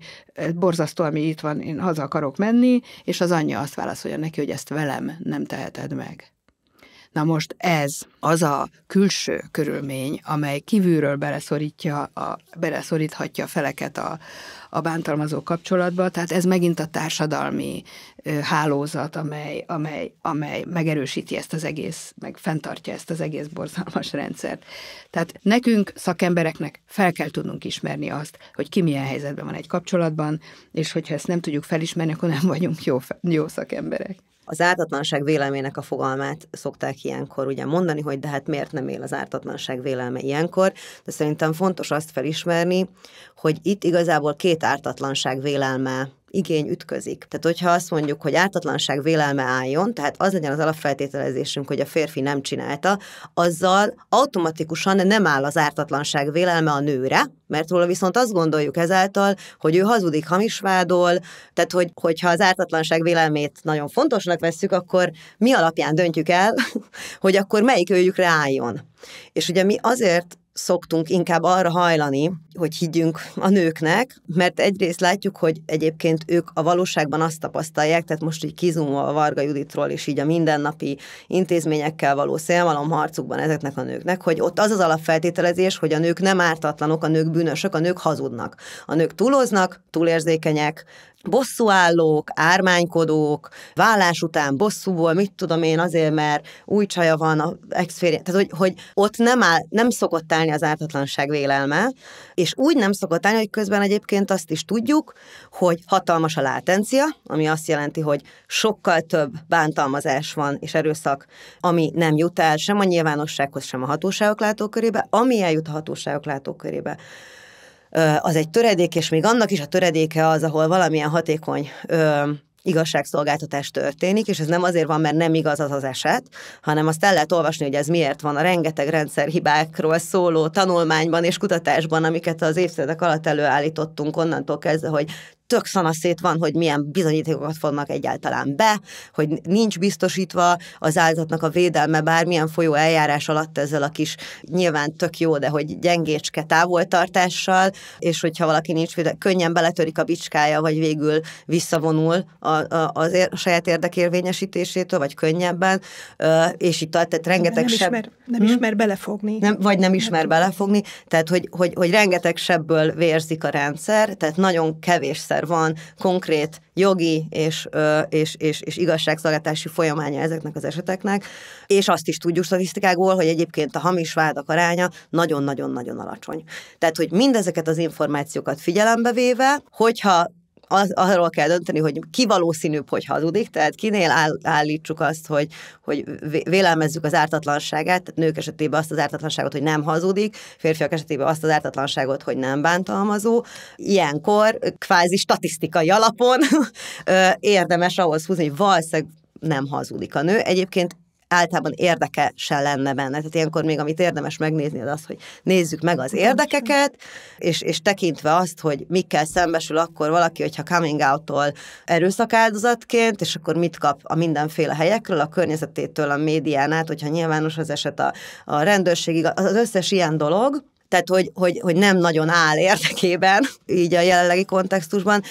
borzasztó, ami itt van, én haza akarok menni, és az anyja azt válaszolja neki, hogy ezt velem nem teheted meg. Na most ez az a külső körülmény, amely kívülről beleszorítja a, beleszoríthatja a feleket a, a bántalmazó kapcsolatba, tehát ez megint a társadalmi ö, hálózat, amely, amely, amely megerősíti ezt az egész, meg fenntartja ezt az egész borzalmas rendszert. Tehát nekünk, szakembereknek fel kell tudnunk ismerni azt, hogy ki milyen helyzetben van egy kapcsolatban, és hogyha ezt nem tudjuk felismerni, akkor nem vagyunk jó, jó szakemberek. Az ártatlanság vélelmének a fogalmát szokták ilyenkor ugye mondani, hogy de hát miért nem él az ártatlanság vélelme ilyenkor, de szerintem fontos azt felismerni, hogy itt igazából két ártatlanság vélelme igény ütközik. Tehát, hogyha azt mondjuk, hogy ártatlanság vélelme álljon, tehát az legyen az alapfeltételezésünk, hogy a férfi nem csinálta, azzal automatikusan nem áll az ártatlanság vélelme a nőre, mert róla viszont azt gondoljuk ezáltal, hogy ő hazudik, vádol, tehát hogy, hogyha az ártatlanság vélelmét nagyon fontosnak vesszük, akkor mi alapján döntjük el, hogy akkor melyik őjükre álljon. És ugye mi azért szoktunk inkább arra hajlani, hogy higgyünk a nőknek, mert egyrészt látjuk, hogy egyébként ők a valóságban azt tapasztalják, tehát most így kizumva a Varga Juditról és így a mindennapi intézményekkel való szélmalom harcukban ezeknek a nőknek, hogy ott az az alapfeltételezés, hogy a nők nem ártatlanok, a nők bűnösök, a nők hazudnak. A nők túloznak, túlérzékenyek, bosszúállók, ármánykodók, vállás után bosszúból, mit tudom én, azért, mert új csaja van, a exféri... tehát hogy, hogy ott nem, áll, nem szokott állni az ártatlanság vélelme, és úgy nem szokott állni, hogy közben egyébként azt is tudjuk, hogy hatalmas a látencia, ami azt jelenti, hogy sokkal több bántalmazás van és erőszak, ami nem jut el sem a nyilvánossághoz, sem a hatóságok látókörébe, ami eljut a hatóságok látókörébe az egy töredék, és még annak is a töredéke az, ahol valamilyen hatékony igazságszolgáltatás történik, és ez nem azért van, mert nem igaz az az eset, hanem azt el lehet olvasni, hogy ez miért van a rengeteg rendszerhibákról szóló tanulmányban és kutatásban, amiket az évtizedek alatt előállítottunk onnantól kezdve, hogy tök szanaszét van, hogy milyen bizonyítékokat fognak egyáltalán be, hogy nincs biztosítva az áldozatnak a védelme bármilyen folyó eljárás alatt ezzel a kis nyilván tök jó, de hogy gyengécske távoltartással, és hogyha valaki nincs védelme, könnyen beletörik a bicskája, vagy végül visszavonul a, a, az a saját érdekérvényesítésétől, vagy könnyebben, és itt tehát rengeteg nem seb... Ismer, nem hm? ismer belefogni. Nem, vagy nem ismer nem belefogni, tehát hogy, hogy, hogy rengeteg sebből vérzik a rendszer, tehát nagyon kevés rendszer van, konkrét jogi és, és, és, és igazságszolgáltási folyamánya ezeknek az eseteknek, és azt is tudjuk statisztikákból, hogy egyébként a hamis vádak aránya nagyon-nagyon-nagyon alacsony. Tehát, hogy mindezeket az információkat figyelembe véve, hogyha az, arról kell dönteni, hogy ki valószínűbb, hogy hazudik, tehát kinél áll, állítsuk azt, hogy, hogy vélelmezzük az ártatlanságát, tehát nők esetében azt az ártatlanságot, hogy nem hazudik, férfiak esetében azt az ártatlanságot, hogy nem bántalmazó. Ilyenkor kvázi statisztikai alapon érdemes ahhoz húzni, hogy valószínűleg nem hazudik a nő. Egyébként általában érdeke se lenne benne. Tehát ilyenkor még amit érdemes megnézni az az, hogy nézzük meg az érdekeket, és, és tekintve azt, hogy mikkel szembesül akkor valaki, hogyha coming out-tól erőszakáldozatként, és akkor mit kap a mindenféle helyekről, a környezetétől, a médián át, hogyha nyilvános az eset a, a rendőrségig, az összes ilyen dolog, tehát hogy, hogy, hogy nem nagyon áll érdekében, így a jelenlegi kontextusban,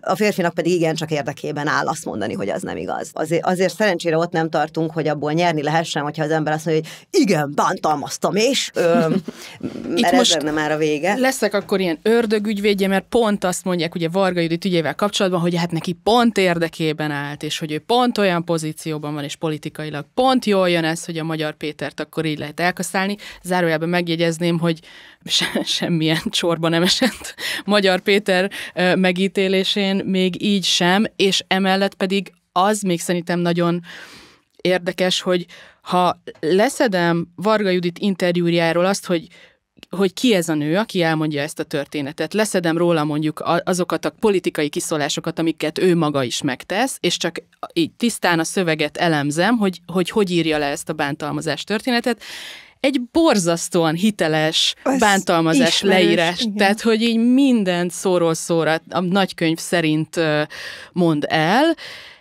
a férfinak pedig igen csak érdekében áll azt mondani, hogy az nem igaz. Azért, azért szerencsére ott nem tartunk, hogy abból nyerni lehessen, hogyha az ember azt mondja, hogy igen, bántalmaztam és, ö, mert most már a vége. Leszek akkor ilyen ördögügyvédje, mert pont azt mondják ugye Varga Judit ügyével kapcsolatban, hogy hát neki pont érdekében állt, és hogy ő pont olyan pozícióban van, és politikailag pont jól jön ez, hogy a magyar Pétert akkor így lehet elkaszálni. Zárójelben megjegyezném, hogy se, semmilyen csorba nem esett Magyar Péter megítélésén, még így sem, és emellett pedig az még szerintem nagyon érdekes, hogy ha leszedem Varga Judit interjújáról azt, hogy hogy ki ez a nő, aki elmondja ezt a történetet. Leszedem róla mondjuk azokat a politikai kiszólásokat, amiket ő maga is megtesz, és csak így tisztán a szöveget elemzem, hogy hogy, hogy írja le ezt a bántalmazás történetet, egy borzasztóan hiteles Ez bántalmazás ismerős, leírás. Igen. Tehát, hogy így mindent szóról szóra a nagykönyv szerint mond el.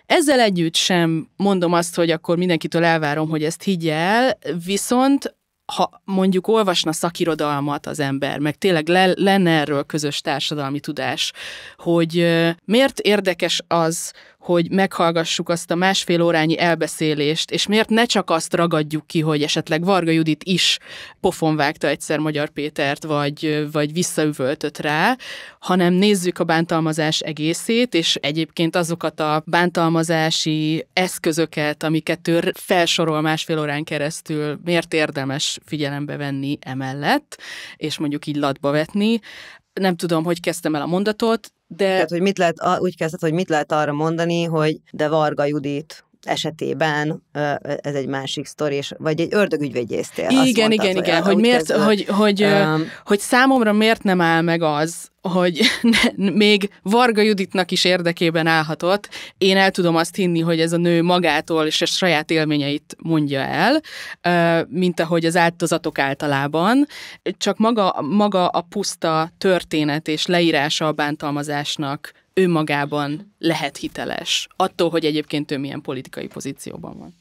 Ezzel együtt sem mondom azt, hogy akkor mindenkitől elvárom, hogy ezt higgye el, viszont ha mondjuk olvasna szakirodalmat az ember, meg tényleg le, lenne erről közös társadalmi tudás, hogy miért érdekes az, hogy meghallgassuk azt a másfél órányi elbeszélést, és miért ne csak azt ragadjuk ki, hogy esetleg Varga Judit is pofonvágta egyszer Magyar Pétert, vagy, vagy visszaüvöltött rá, hanem nézzük a bántalmazás egészét, és egyébként azokat a bántalmazási eszközöket, amiket ő felsorol másfél órán keresztül, miért érdemes figyelembe venni emellett, és mondjuk így latba vetni, nem tudom, hogy kezdtem el a mondatot, de... Tehát, hogy mit lehet, úgy kezdett, hogy mit lehet arra mondani, hogy de Varga Judit esetében ez egy másik sztori, és, vagy egy ördögügyvégyésztél. Igen, mondtad, igen, igen, hogy, hogy miért, hogy, hogy, um, hogy számomra miért nem áll meg az, hogy ne, még Varga Juditnak is érdekében állhatott. Én el tudom azt hinni, hogy ez a nő magától és a saját élményeit mondja el, mint ahogy az áldozatok általában. Csak maga, maga a puszta történet és leírása a bántalmazásnak önmagában lehet hiteles, attól, hogy egyébként ő milyen politikai pozícióban van.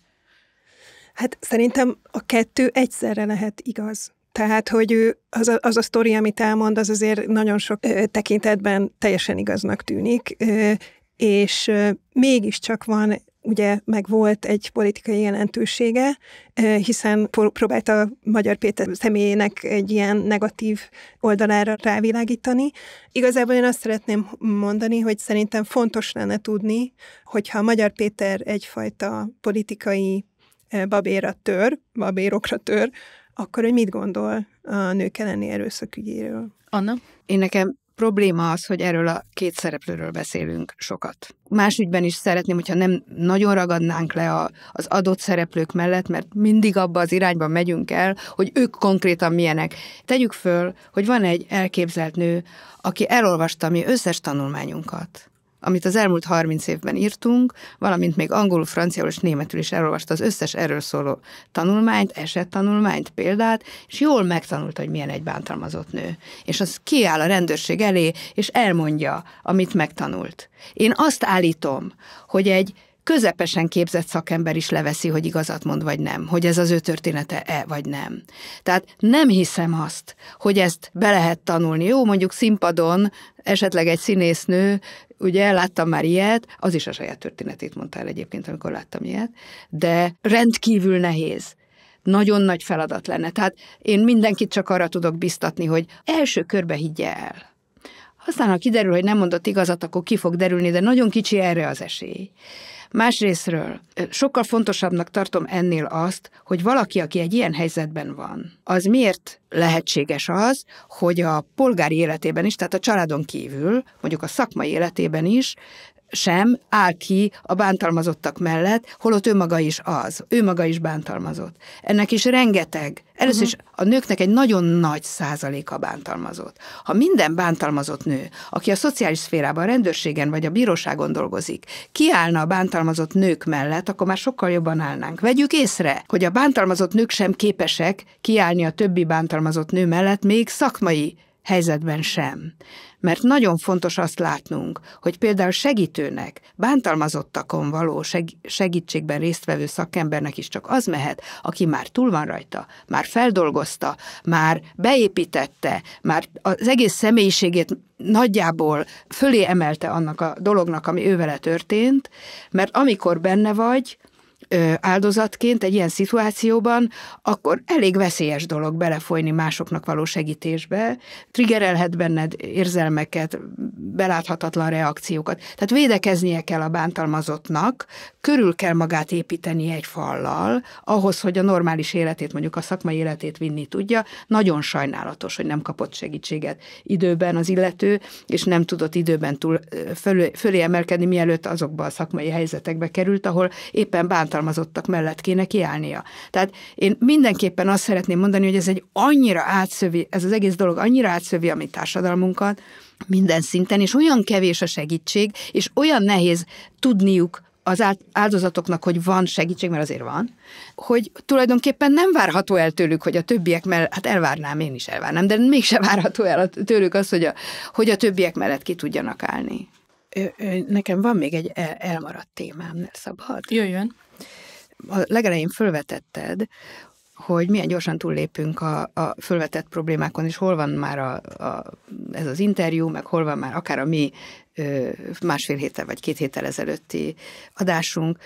Hát szerintem a kettő egyszerre lehet igaz. Tehát, hogy ő, az, a, az a sztori, amit elmond, az azért nagyon sok ö, tekintetben teljesen igaznak tűnik, ö, és ö, mégiscsak van ugye meg volt egy politikai jelentősége, hiszen próbálta Magyar Péter személyének egy ilyen negatív oldalára rávilágítani. Igazából én azt szeretném mondani, hogy szerintem fontos lenne tudni, hogyha Magyar Péter egyfajta politikai babéra tör, babérokra tör, akkor hogy mit gondol a nők elleni erőszak ügyéről? Anna? Én nekem probléma az, hogy erről a két szereplőről beszélünk sokat. Más ügyben is szeretném, hogyha nem nagyon ragadnánk le a, az adott szereplők mellett, mert mindig abba az irányba megyünk el, hogy ők konkrétan milyenek. Tegyük föl, hogy van egy elképzelt nő, aki elolvasta mi összes tanulmányunkat, amit az elmúlt 30 évben írtunk, valamint még angolul, franciául és németül is elolvasta az összes erről szóló tanulmányt, esettanulmányt, példát, és jól megtanult, hogy milyen egy bántalmazott nő. És az kiáll a rendőrség elé, és elmondja, amit megtanult. Én azt állítom, hogy egy közepesen képzett szakember is leveszi, hogy igazat mond vagy nem, hogy ez az ő története-e vagy nem. Tehát nem hiszem azt, hogy ezt be lehet tanulni. Jó, mondjuk színpadon esetleg egy színésznő ugye láttam már ilyet, az is a saját történetét mondta el egyébként, amikor láttam ilyet, de rendkívül nehéz nagyon nagy feladat lenne. Tehát én mindenkit csak arra tudok biztatni, hogy első körbe higgye el. Aztán, ha kiderül, hogy nem mondott igazat, akkor ki fog derülni, de nagyon kicsi erre az esély. Másrésztről sokkal fontosabbnak tartom ennél azt, hogy valaki, aki egy ilyen helyzetben van, az miért lehetséges az, hogy a polgári életében is, tehát a családon kívül, mondjuk a szakmai életében is sem áll ki a bántalmazottak mellett, holott ő maga is az, ő maga is bántalmazott. Ennek is rengeteg. Először uh-huh. is a nőknek egy nagyon nagy százaléka bántalmazott. Ha minden bántalmazott nő, aki a szociális szférában, a rendőrségen vagy a bíróságon dolgozik, kiállna a bántalmazott nők mellett, akkor már sokkal jobban állnánk. Vegyük észre, hogy a bántalmazott nők sem képesek kiállni a többi bántalmazott nő mellett, még szakmai helyzetben sem mert nagyon fontos azt látnunk, hogy például segítőnek, bántalmazottakon való segítségben résztvevő szakembernek is csak az mehet, aki már túl van rajta, már feldolgozta, már beépítette, már az egész személyiségét nagyjából fölé emelte annak a dolognak, ami ővele történt, mert amikor benne vagy, áldozatként egy ilyen szituációban, akkor elég veszélyes dolog belefolyni másoknak való segítésbe, triggerelhet benned érzelmeket, beláthatatlan reakciókat. Tehát védekeznie kell a bántalmazottnak, körül kell magát építeni egy fallal, ahhoz, hogy a normális életét, mondjuk a szakmai életét vinni tudja. Nagyon sajnálatos, hogy nem kapott segítséget időben az illető, és nem tudott időben túl fölé, fölé emelkedni, mielőtt azokba a szakmai helyzetekbe került, ahol éppen bántalmazott alkalmazottak mellett kéne kiállnia. Tehát én mindenképpen azt szeretném mondani, hogy ez egy annyira átszövi, ez az egész dolog annyira átszövi a mi társadalmunkat, minden szinten, és olyan kevés a segítség, és olyan nehéz tudniuk az áldozatoknak, hogy van segítség, mert azért van, hogy tulajdonképpen nem várható el tőlük, hogy a többiek mellett, hát elvárnám, én is elvárnám, de mégse várható el tőlük az, hogy a, hogy a többiek mellett ki tudjanak állni. Nekem van még egy e-, elmaradt témám, ne szabad? Jöjjön a legelején fölvetetted, hogy milyen gyorsan túllépünk a, a fölvetett problémákon, és hol van már a, a, ez az interjú, meg hol van már akár a mi ö, másfél héttel vagy két héttel ezelőtti adásunk,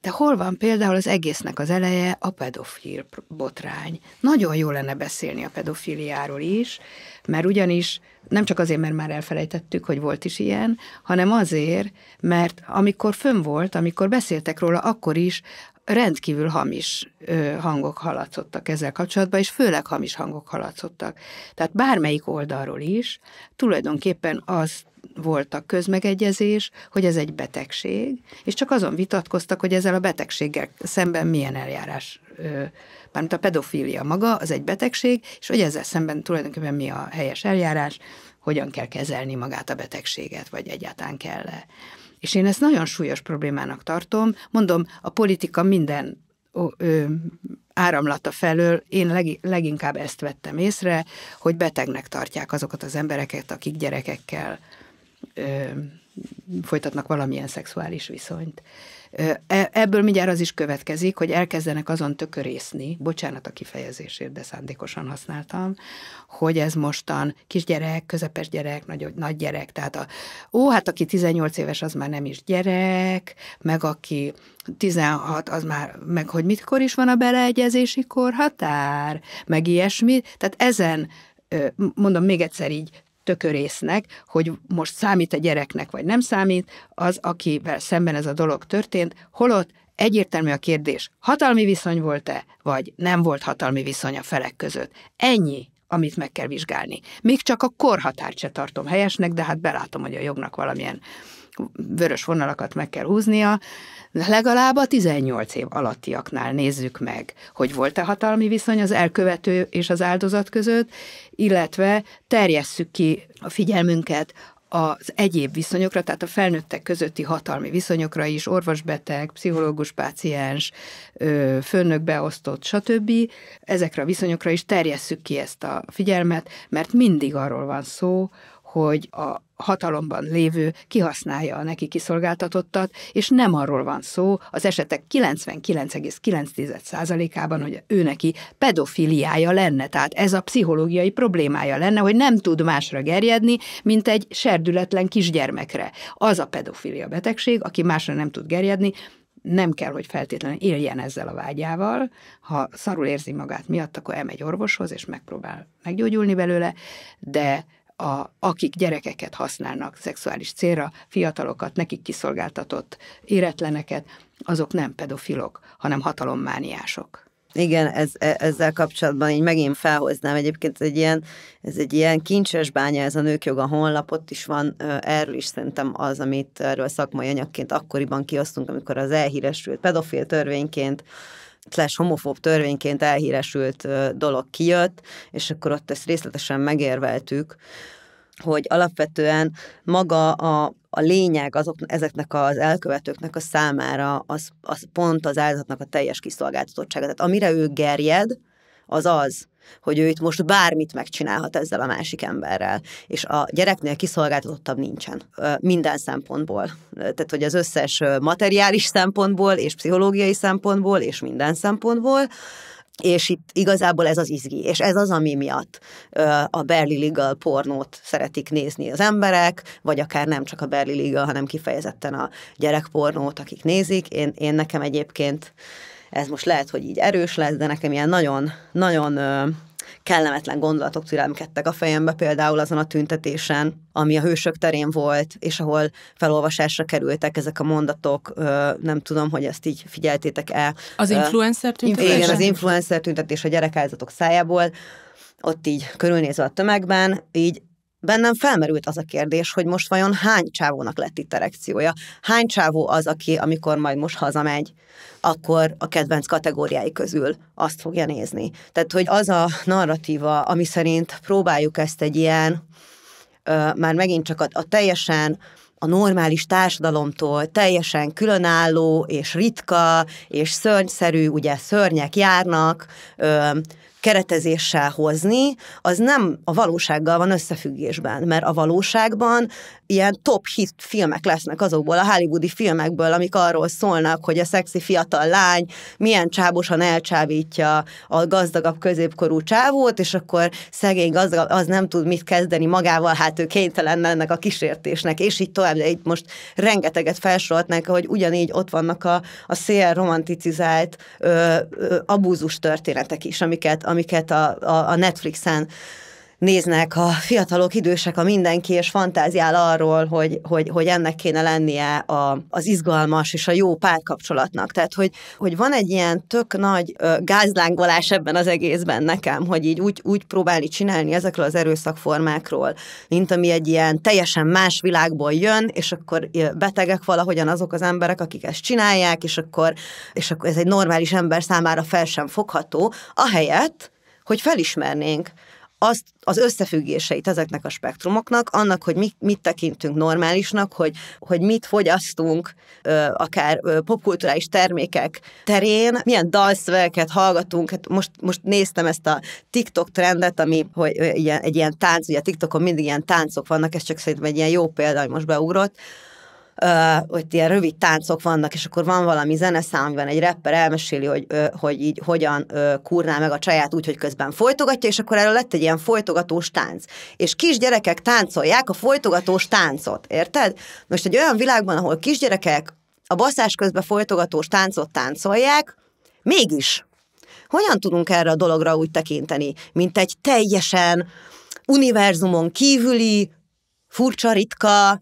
de hol van például az egésznek az eleje a pedofil botrány? Nagyon jó lenne beszélni a pedofiliáról is, mert ugyanis nem csak azért, mert már elfelejtettük, hogy volt is ilyen, hanem azért, mert amikor fönn volt, amikor beszéltek róla, akkor is rendkívül hamis hangok haladszottak ezzel kapcsolatban, és főleg hamis hangok haladszottak. Tehát bármelyik oldalról is tulajdonképpen az volt a közmegegyezés, hogy ez egy betegség, és csak azon vitatkoztak, hogy ezzel a betegséggel szemben milyen eljárás, mármint a pedofília maga, az egy betegség, és hogy ezzel szemben tulajdonképpen mi a helyes eljárás, hogyan kell kezelni magát a betegséget, vagy egyáltalán kell-e. És én ezt nagyon súlyos problémának tartom. Mondom, a politika minden áramlata felől én leg, leginkább ezt vettem észre, hogy betegnek tartják azokat az embereket, akik gyerekekkel ö, folytatnak valamilyen szexuális viszonyt. E, ebből mindjárt az is következik, hogy elkezdenek azon tökörészni, bocsánat a kifejezésért, de szándékosan használtam, hogy ez mostan kisgyerek, közepes gyerek, nagy, nagy gyerek, tehát a, ó, hát aki 18 éves, az már nem is gyerek, meg aki 16, az már, meg hogy mitkor is van a beleegyezési korhatár, meg ilyesmi, tehát ezen mondom még egyszer így tökörésznek, hogy most számít a gyereknek, vagy nem számít, az, akivel szemben ez a dolog történt, holott egyértelmű a kérdés, hatalmi viszony volt-e, vagy nem volt hatalmi viszony a felek között. Ennyi amit meg kell vizsgálni. Még csak a korhatárt se tartom helyesnek, de hát belátom, hogy a jognak valamilyen vörös vonalakat meg kell húznia, legalább a 18 év alattiaknál nézzük meg, hogy volt-e hatalmi viszony az elkövető és az áldozat között, illetve terjesszük ki a figyelmünket az egyéb viszonyokra, tehát a felnőttek közötti hatalmi viszonyokra is, orvosbeteg, pszichológus páciens, főnök beosztott, stb. Ezekre a viszonyokra is terjesszük ki ezt a figyelmet, mert mindig arról van szó, hogy a hatalomban lévő kihasználja a neki kiszolgáltatottat, és nem arról van szó az esetek 99,9%-ában, hogy ő neki pedofiliája lenne, tehát ez a pszichológiai problémája lenne, hogy nem tud másra gerjedni, mint egy serdületlen kisgyermekre. Az a pedofilia betegség, aki másra nem tud gerjedni, nem kell, hogy feltétlenül éljen ezzel a vágyával. Ha szarul érzi magát miatt, akkor elmegy orvoshoz, és megpróbál meggyógyulni belőle, de a, akik gyerekeket használnak szexuális célra, fiatalokat, nekik kiszolgáltatott éretleneket, azok nem pedofilok, hanem hatalommániások. Igen, ez, e, ezzel kapcsolatban így megint felhoznám. Egyébként egy ilyen, ez egy ilyen kincses bánya, ez a nők joga honlapot is van, erről is szerintem az, amit erről szakmai anyagként akkoriban kiosztunk, amikor az elhíresült pedofil törvényként slash homofób törvényként elhíresült dolog kijött, és akkor ott ezt részletesen megérveltük, hogy alapvetően maga a, a lényeg azok, ezeknek az elkövetőknek a számára az, az pont az áldozatnak a teljes kiszolgáltatottsága. Tehát amire ő gerjed, az az, hogy ő itt most bármit megcsinálhat ezzel a másik emberrel, és a gyereknél kiszolgáltatottabb nincsen minden szempontból. Tehát, hogy az összes materiális szempontból, és pszichológiai szempontból, és minden szempontból, és itt igazából ez az izgi, és ez az, ami miatt a Berli Legal pornót szeretik nézni az emberek, vagy akár nem csak a Berli Legal, hanem kifejezetten a gyerekpornót, akik nézik. Én, én nekem egyébként ez most lehet, hogy így erős lesz, de nekem ilyen nagyon, nagyon kellemetlen gondolatok türelmkedtek a fejembe, például azon a tüntetésen, ami a hősök terén volt, és ahol felolvasásra kerültek ezek a mondatok, nem tudom, hogy ezt így figyeltétek el. Az influencer tüntetés? Igen, az influencer tüntetés a gyerekázatok szájából, ott így körülnézve a tömegben, így bennem felmerült az a kérdés, hogy most vajon hány csávónak lett itt erekciója? Hány csávó az, aki, amikor majd most hazamegy, akkor a kedvenc kategóriái közül azt fogja nézni? Tehát, hogy az a narratíva, ami szerint próbáljuk ezt egy ilyen, ö, már megint csak a, a teljesen a normális társadalomtól teljesen különálló és ritka és szörnyszerű, ugye szörnyek járnak, ö, keretezéssel hozni, az nem a valósággal van összefüggésben, mert a valóságban ilyen top hit filmek lesznek azokból a hollywoodi filmekből, amik arról szólnak, hogy a szexi fiatal lány milyen csábosan elcsábítja a gazdagabb középkorú csávót, és akkor szegény gazdag az nem tud mit kezdeni magával, hát ő kénytelen ennek a kísértésnek, és így tovább, de itt most rengeteget felsoroltnánk, hogy ugyanígy ott vannak a, a szél romanticizált abúzus történetek is, amiket, amiket a, a, a Netflixen néznek a fiatalok, idősek, a mindenki, és fantáziál arról, hogy, hogy, hogy ennek kéne lennie a, az izgalmas és a jó párkapcsolatnak. Tehát, hogy, hogy van egy ilyen tök nagy gázlángolás ebben az egészben nekem, hogy így úgy, úgy próbálni csinálni ezekről az erőszakformákról, mint ami egy ilyen teljesen más világból jön, és akkor betegek valahogyan azok az emberek, akik ezt csinálják, és akkor, és akkor ez egy normális ember számára fel sem fogható, ahelyett, hogy felismernénk, azt, az összefüggéseit ezeknek a spektrumoknak, annak, hogy mit, mit tekintünk normálisnak, hogy, hogy mit fogyasztunk, akár popkulturális termékek terén, milyen dalszövegeket hallgatunk. Hát most, most néztem ezt a TikTok trendet, ami hogy ilyen, egy ilyen tánc, ugye a TikTokon mindig ilyen táncok vannak, ez csak szerintem egy ilyen jó példa, hogy most beugrott, hogy ilyen rövid táncok vannak, és akkor van valami zeneszám, amiben egy rapper elmeséli, hogy, hogy így hogyan kurná meg a csaját úgy, hogy közben folytogatja, és akkor erről lett egy ilyen folytogatós tánc. És kisgyerekek táncolják a folytogatós táncot, érted? Most egy olyan világban, ahol kisgyerekek a baszás közben folytogatós táncot táncolják, mégis hogyan tudunk erre a dologra úgy tekinteni, mint egy teljesen univerzumon kívüli, furcsa, ritka,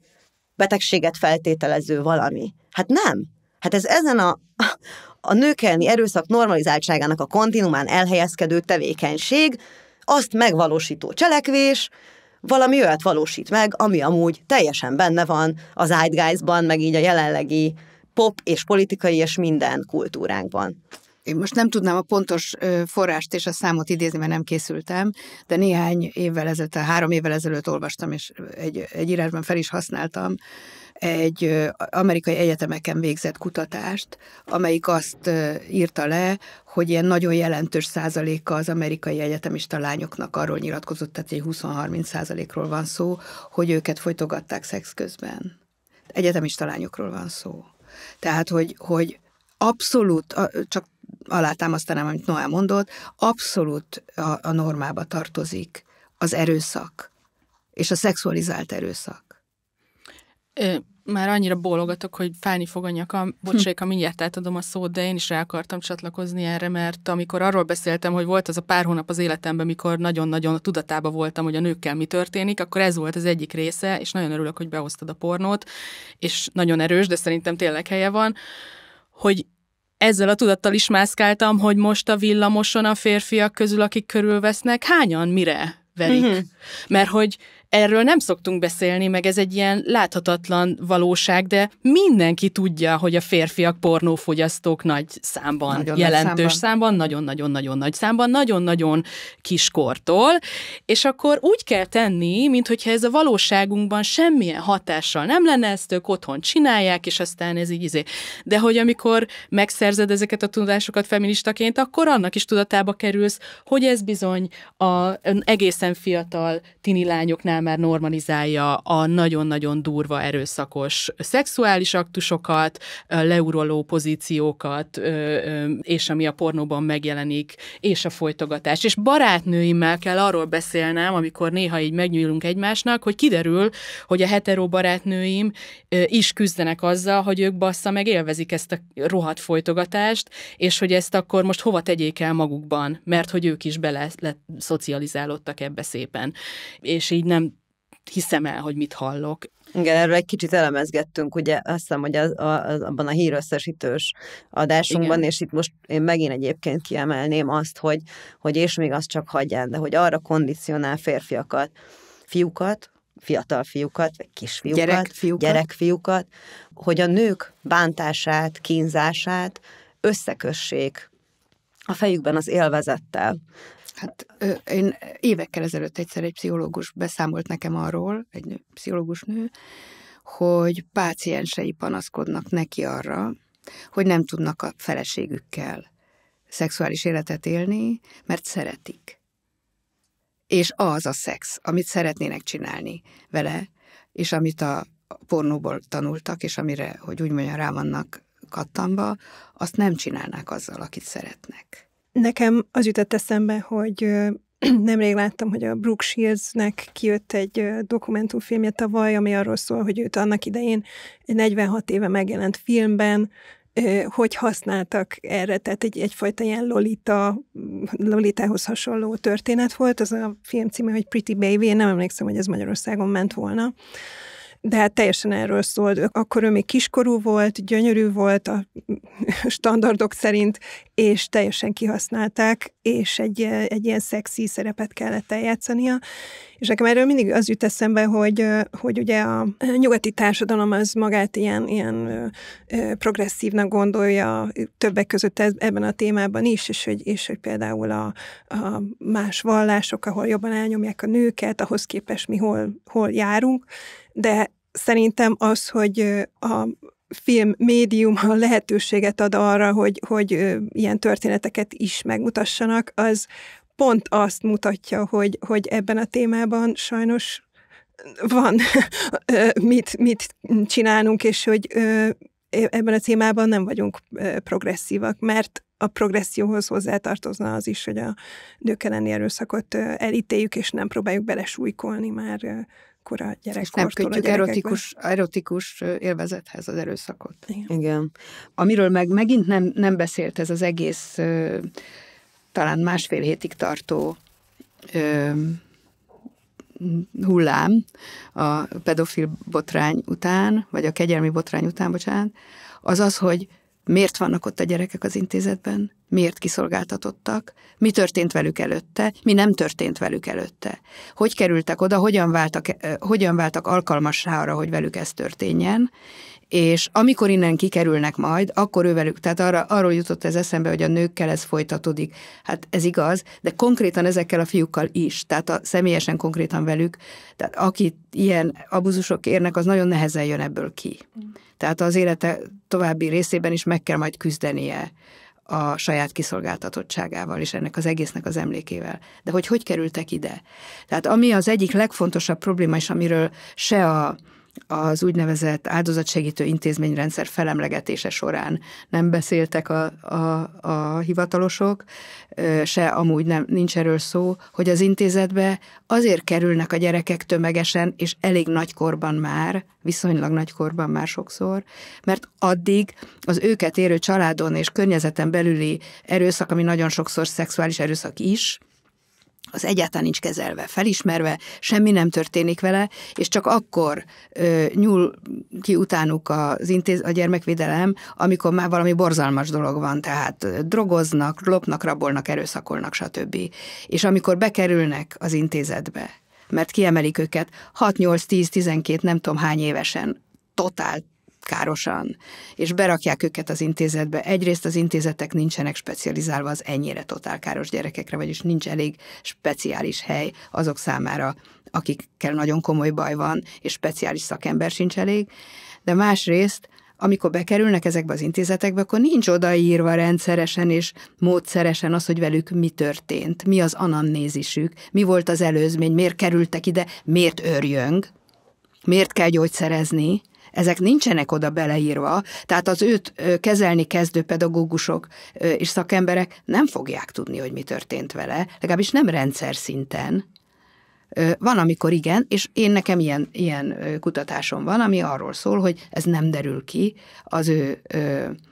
betegséget feltételező valami. Hát nem. Hát ez ezen a, a nőkelni erőszak normalizáltságának a kontinumán elhelyezkedő tevékenység, azt megvalósító cselekvés, valami olyat valósít meg, ami amúgy teljesen benne van az Zeitgeistban, meg így a jelenlegi pop és politikai és minden kultúránkban én most nem tudnám a pontos forrást és a számot idézni, mert nem készültem, de néhány évvel ezelőtt, három évvel ezelőtt olvastam, és egy, egy írásban fel is használtam, egy amerikai egyetemeken végzett kutatást, amelyik azt írta le, hogy ilyen nagyon jelentős százaléka az amerikai egyetemista lányoknak arról nyilatkozott, tehát egy 20-30 százalékról van szó, hogy őket folytogatták szex közben. Egyetemista lányokról van szó. Tehát, hogy, hogy abszolút, csak alátámasztanám, amit Noel mondott, abszolút a, a normába tartozik az erőszak, és a szexualizált erőszak. Ö, már annyira bólogatok, hogy fájni fog a nyakam. ha hm. mindjárt átadom a szót, de én is rá akartam csatlakozni erre, mert amikor arról beszéltem, hogy volt az a pár hónap az életemben, mikor nagyon-nagyon tudatába voltam, hogy a nőkkel mi történik, akkor ez volt az egyik része, és nagyon örülök, hogy behoztad a pornót, és nagyon erős, de szerintem tényleg helye van, hogy ezzel a tudattal is mászkáltam, hogy most a villamoson a férfiak közül, akik körülvesznek, hányan, mire verik. Uh-huh. Mert hogy erről nem szoktunk beszélni, meg ez egy ilyen láthatatlan valóság, de mindenki tudja, hogy a férfiak pornófogyasztók nagy számban, nagyon jelentős számban, nagyon-nagyon-nagyon nagy számban, nagyon-nagyon kiskortól, és akkor úgy kell tenni, mintha ez a valóságunkban semmilyen hatással nem lenne, ezt ők otthon csinálják, és aztán ez így izé. De hogy amikor megszerzed ezeket a tudásokat feministaként, akkor annak is tudatába kerülsz, hogy ez bizony a egészen fiatal tini lányoknál már normalizálja a nagyon-nagyon durva erőszakos szexuális aktusokat, leuroló pozíciókat, és ami a pornóban megjelenik, és a folytogatás. És barátnőimmel kell arról beszélnem, amikor néha így megnyúlunk egymásnak, hogy kiderül, hogy a hetero barátnőim is küzdenek azzal, hogy ők bassza meg élvezik ezt a rohadt folytogatást, és hogy ezt akkor most hova tegyék el magukban, mert hogy ők is bele szocializálódtak ebbe szépen. És így nem hiszem el, hogy mit hallok. Igen, erről egy kicsit elemezgettünk, ugye azt hiszem, hogy az, az, abban a hírösszesítős adásunkban, Igen. és itt most én megint egyébként kiemelném azt, hogy, hogy és még azt csak hagyján, de hogy arra kondicionál férfiakat, fiúkat, fiatal fiúkat, vagy kisfiúkat, gyerekfiúkat, gyerekfiúkat hogy a nők bántását, kínzását összekössék a fejükben az élvezettel. Hát én évekkel ezelőtt egyszer egy pszichológus beszámolt nekem arról, egy nő pszichológus nő, hogy páciensei panaszkodnak neki arra, hogy nem tudnak a feleségükkel szexuális életet élni, mert szeretik. És az a szex, amit szeretnének csinálni vele, és amit a pornóból tanultak, és amire, hogy úgy mondjam, rá vannak kattanva, azt nem csinálnák azzal, akit szeretnek. Nekem az jutott eszembe, hogy nemrég láttam, hogy a Brooke Shieldsnek kijött egy dokumentumfilmje tavaly, ami arról szól, hogy őt annak idején egy 46 éve megjelent filmben hogy használtak erre, tehát egy, egyfajta ilyen lolita, lolitához hasonló történet volt, az a film címe, hogy Pretty Baby, én nem emlékszem, hogy ez Magyarországon ment volna, de hát teljesen erről szólt. Akkor ő még kiskorú volt, gyönyörű volt a standardok szerint, és teljesen kihasználták, és egy, egy ilyen szexi szerepet kellett eljátszania. És nekem erről mindig az jut eszembe, hogy, hogy ugye a nyugati társadalom az magát ilyen, ilyen progresszívnak gondolja többek között ebben a témában is, és hogy, és hogy például a, a más vallások, ahol jobban elnyomják a nőket, ahhoz képest mi hol, hol járunk, de szerintem az, hogy a, film médium a lehetőséget ad arra, hogy, hogy ilyen történeteket is megmutassanak, az pont azt mutatja, hogy, hogy ebben a témában sajnos van mit, mit csinálnunk, és hogy ebben a témában nem vagyunk progresszívak, mert a progresszióhoz hozzátartozna az is, hogy a nők elleni erőszakot elítéljük, és nem próbáljuk belesújkolni már kora gyerekkortól. Nem kötjük erotikus, erotikus élvezethez az erőszakot. Igen. Igen. Amiről meg megint nem, nem beszélt ez az egész talán másfél hétig tartó hullám a pedofil botrány után, vagy a kegyelmi botrány után, bocsánat, az az, hogy miért vannak ott a gyerekek az intézetben, miért kiszolgáltatottak, mi történt velük előtte, mi nem történt velük előtte, hogy kerültek oda, hogyan váltak, eh, hogyan váltak alkalmassá arra, hogy velük ez történjen, és amikor innen kikerülnek majd, akkor ő velük, tehát arra, arról jutott ez eszembe, hogy a nőkkel ez folytatódik. Hát ez igaz, de konkrétan ezekkel a fiúkkal is, tehát a, személyesen konkrétan velük, tehát akit ilyen abuzusok érnek, az nagyon nehezen jön ebből ki. Mm. Tehát az élete további részében is meg kell majd küzdenie a saját kiszolgáltatottságával és ennek az egésznek az emlékével. De hogy hogy kerültek ide? Tehát ami az egyik legfontosabb probléma, és amiről se a az úgynevezett áldozatsegítő intézményrendszer felemlegetése során nem beszéltek a, a, a hivatalosok, se amúgy nem, nincs erről szó, hogy az intézetbe azért kerülnek a gyerekek tömegesen, és elég nagykorban már, viszonylag nagykorban már sokszor, mert addig az őket érő családon és környezeten belüli erőszak, ami nagyon sokszor szexuális erőszak is, az egyáltalán nincs kezelve, felismerve, semmi nem történik vele, és csak akkor ö, nyúl ki utánuk az intéz, a gyermekvédelem, amikor már valami borzalmas dolog van, tehát drogoznak, lopnak, rabolnak, erőszakolnak, stb. És amikor bekerülnek az intézetbe, mert kiemelik őket 6, 8, 10, 12, nem tudom hány évesen, totál károsan, és berakják őket az intézetbe. Egyrészt az intézetek nincsenek specializálva az ennyire totálkáros gyerekekre, vagyis nincs elég speciális hely azok számára, akikkel nagyon komoly baj van, és speciális szakember sincs elég. De másrészt amikor bekerülnek ezekbe az intézetekbe, akkor nincs odaírva rendszeresen és módszeresen az, hogy velük mi történt, mi az anamnézisük, mi volt az előzmény, miért kerültek ide, miért örjöng, miért kell gyógyszerezni, ezek nincsenek oda beleírva, tehát az őt kezelni kezdő pedagógusok és szakemberek nem fogják tudni, hogy mi történt vele, legalábbis nem rendszer szinten. Van, amikor igen, és én nekem ilyen, ilyen kutatásom van, ami arról szól, hogy ez nem derül ki az ő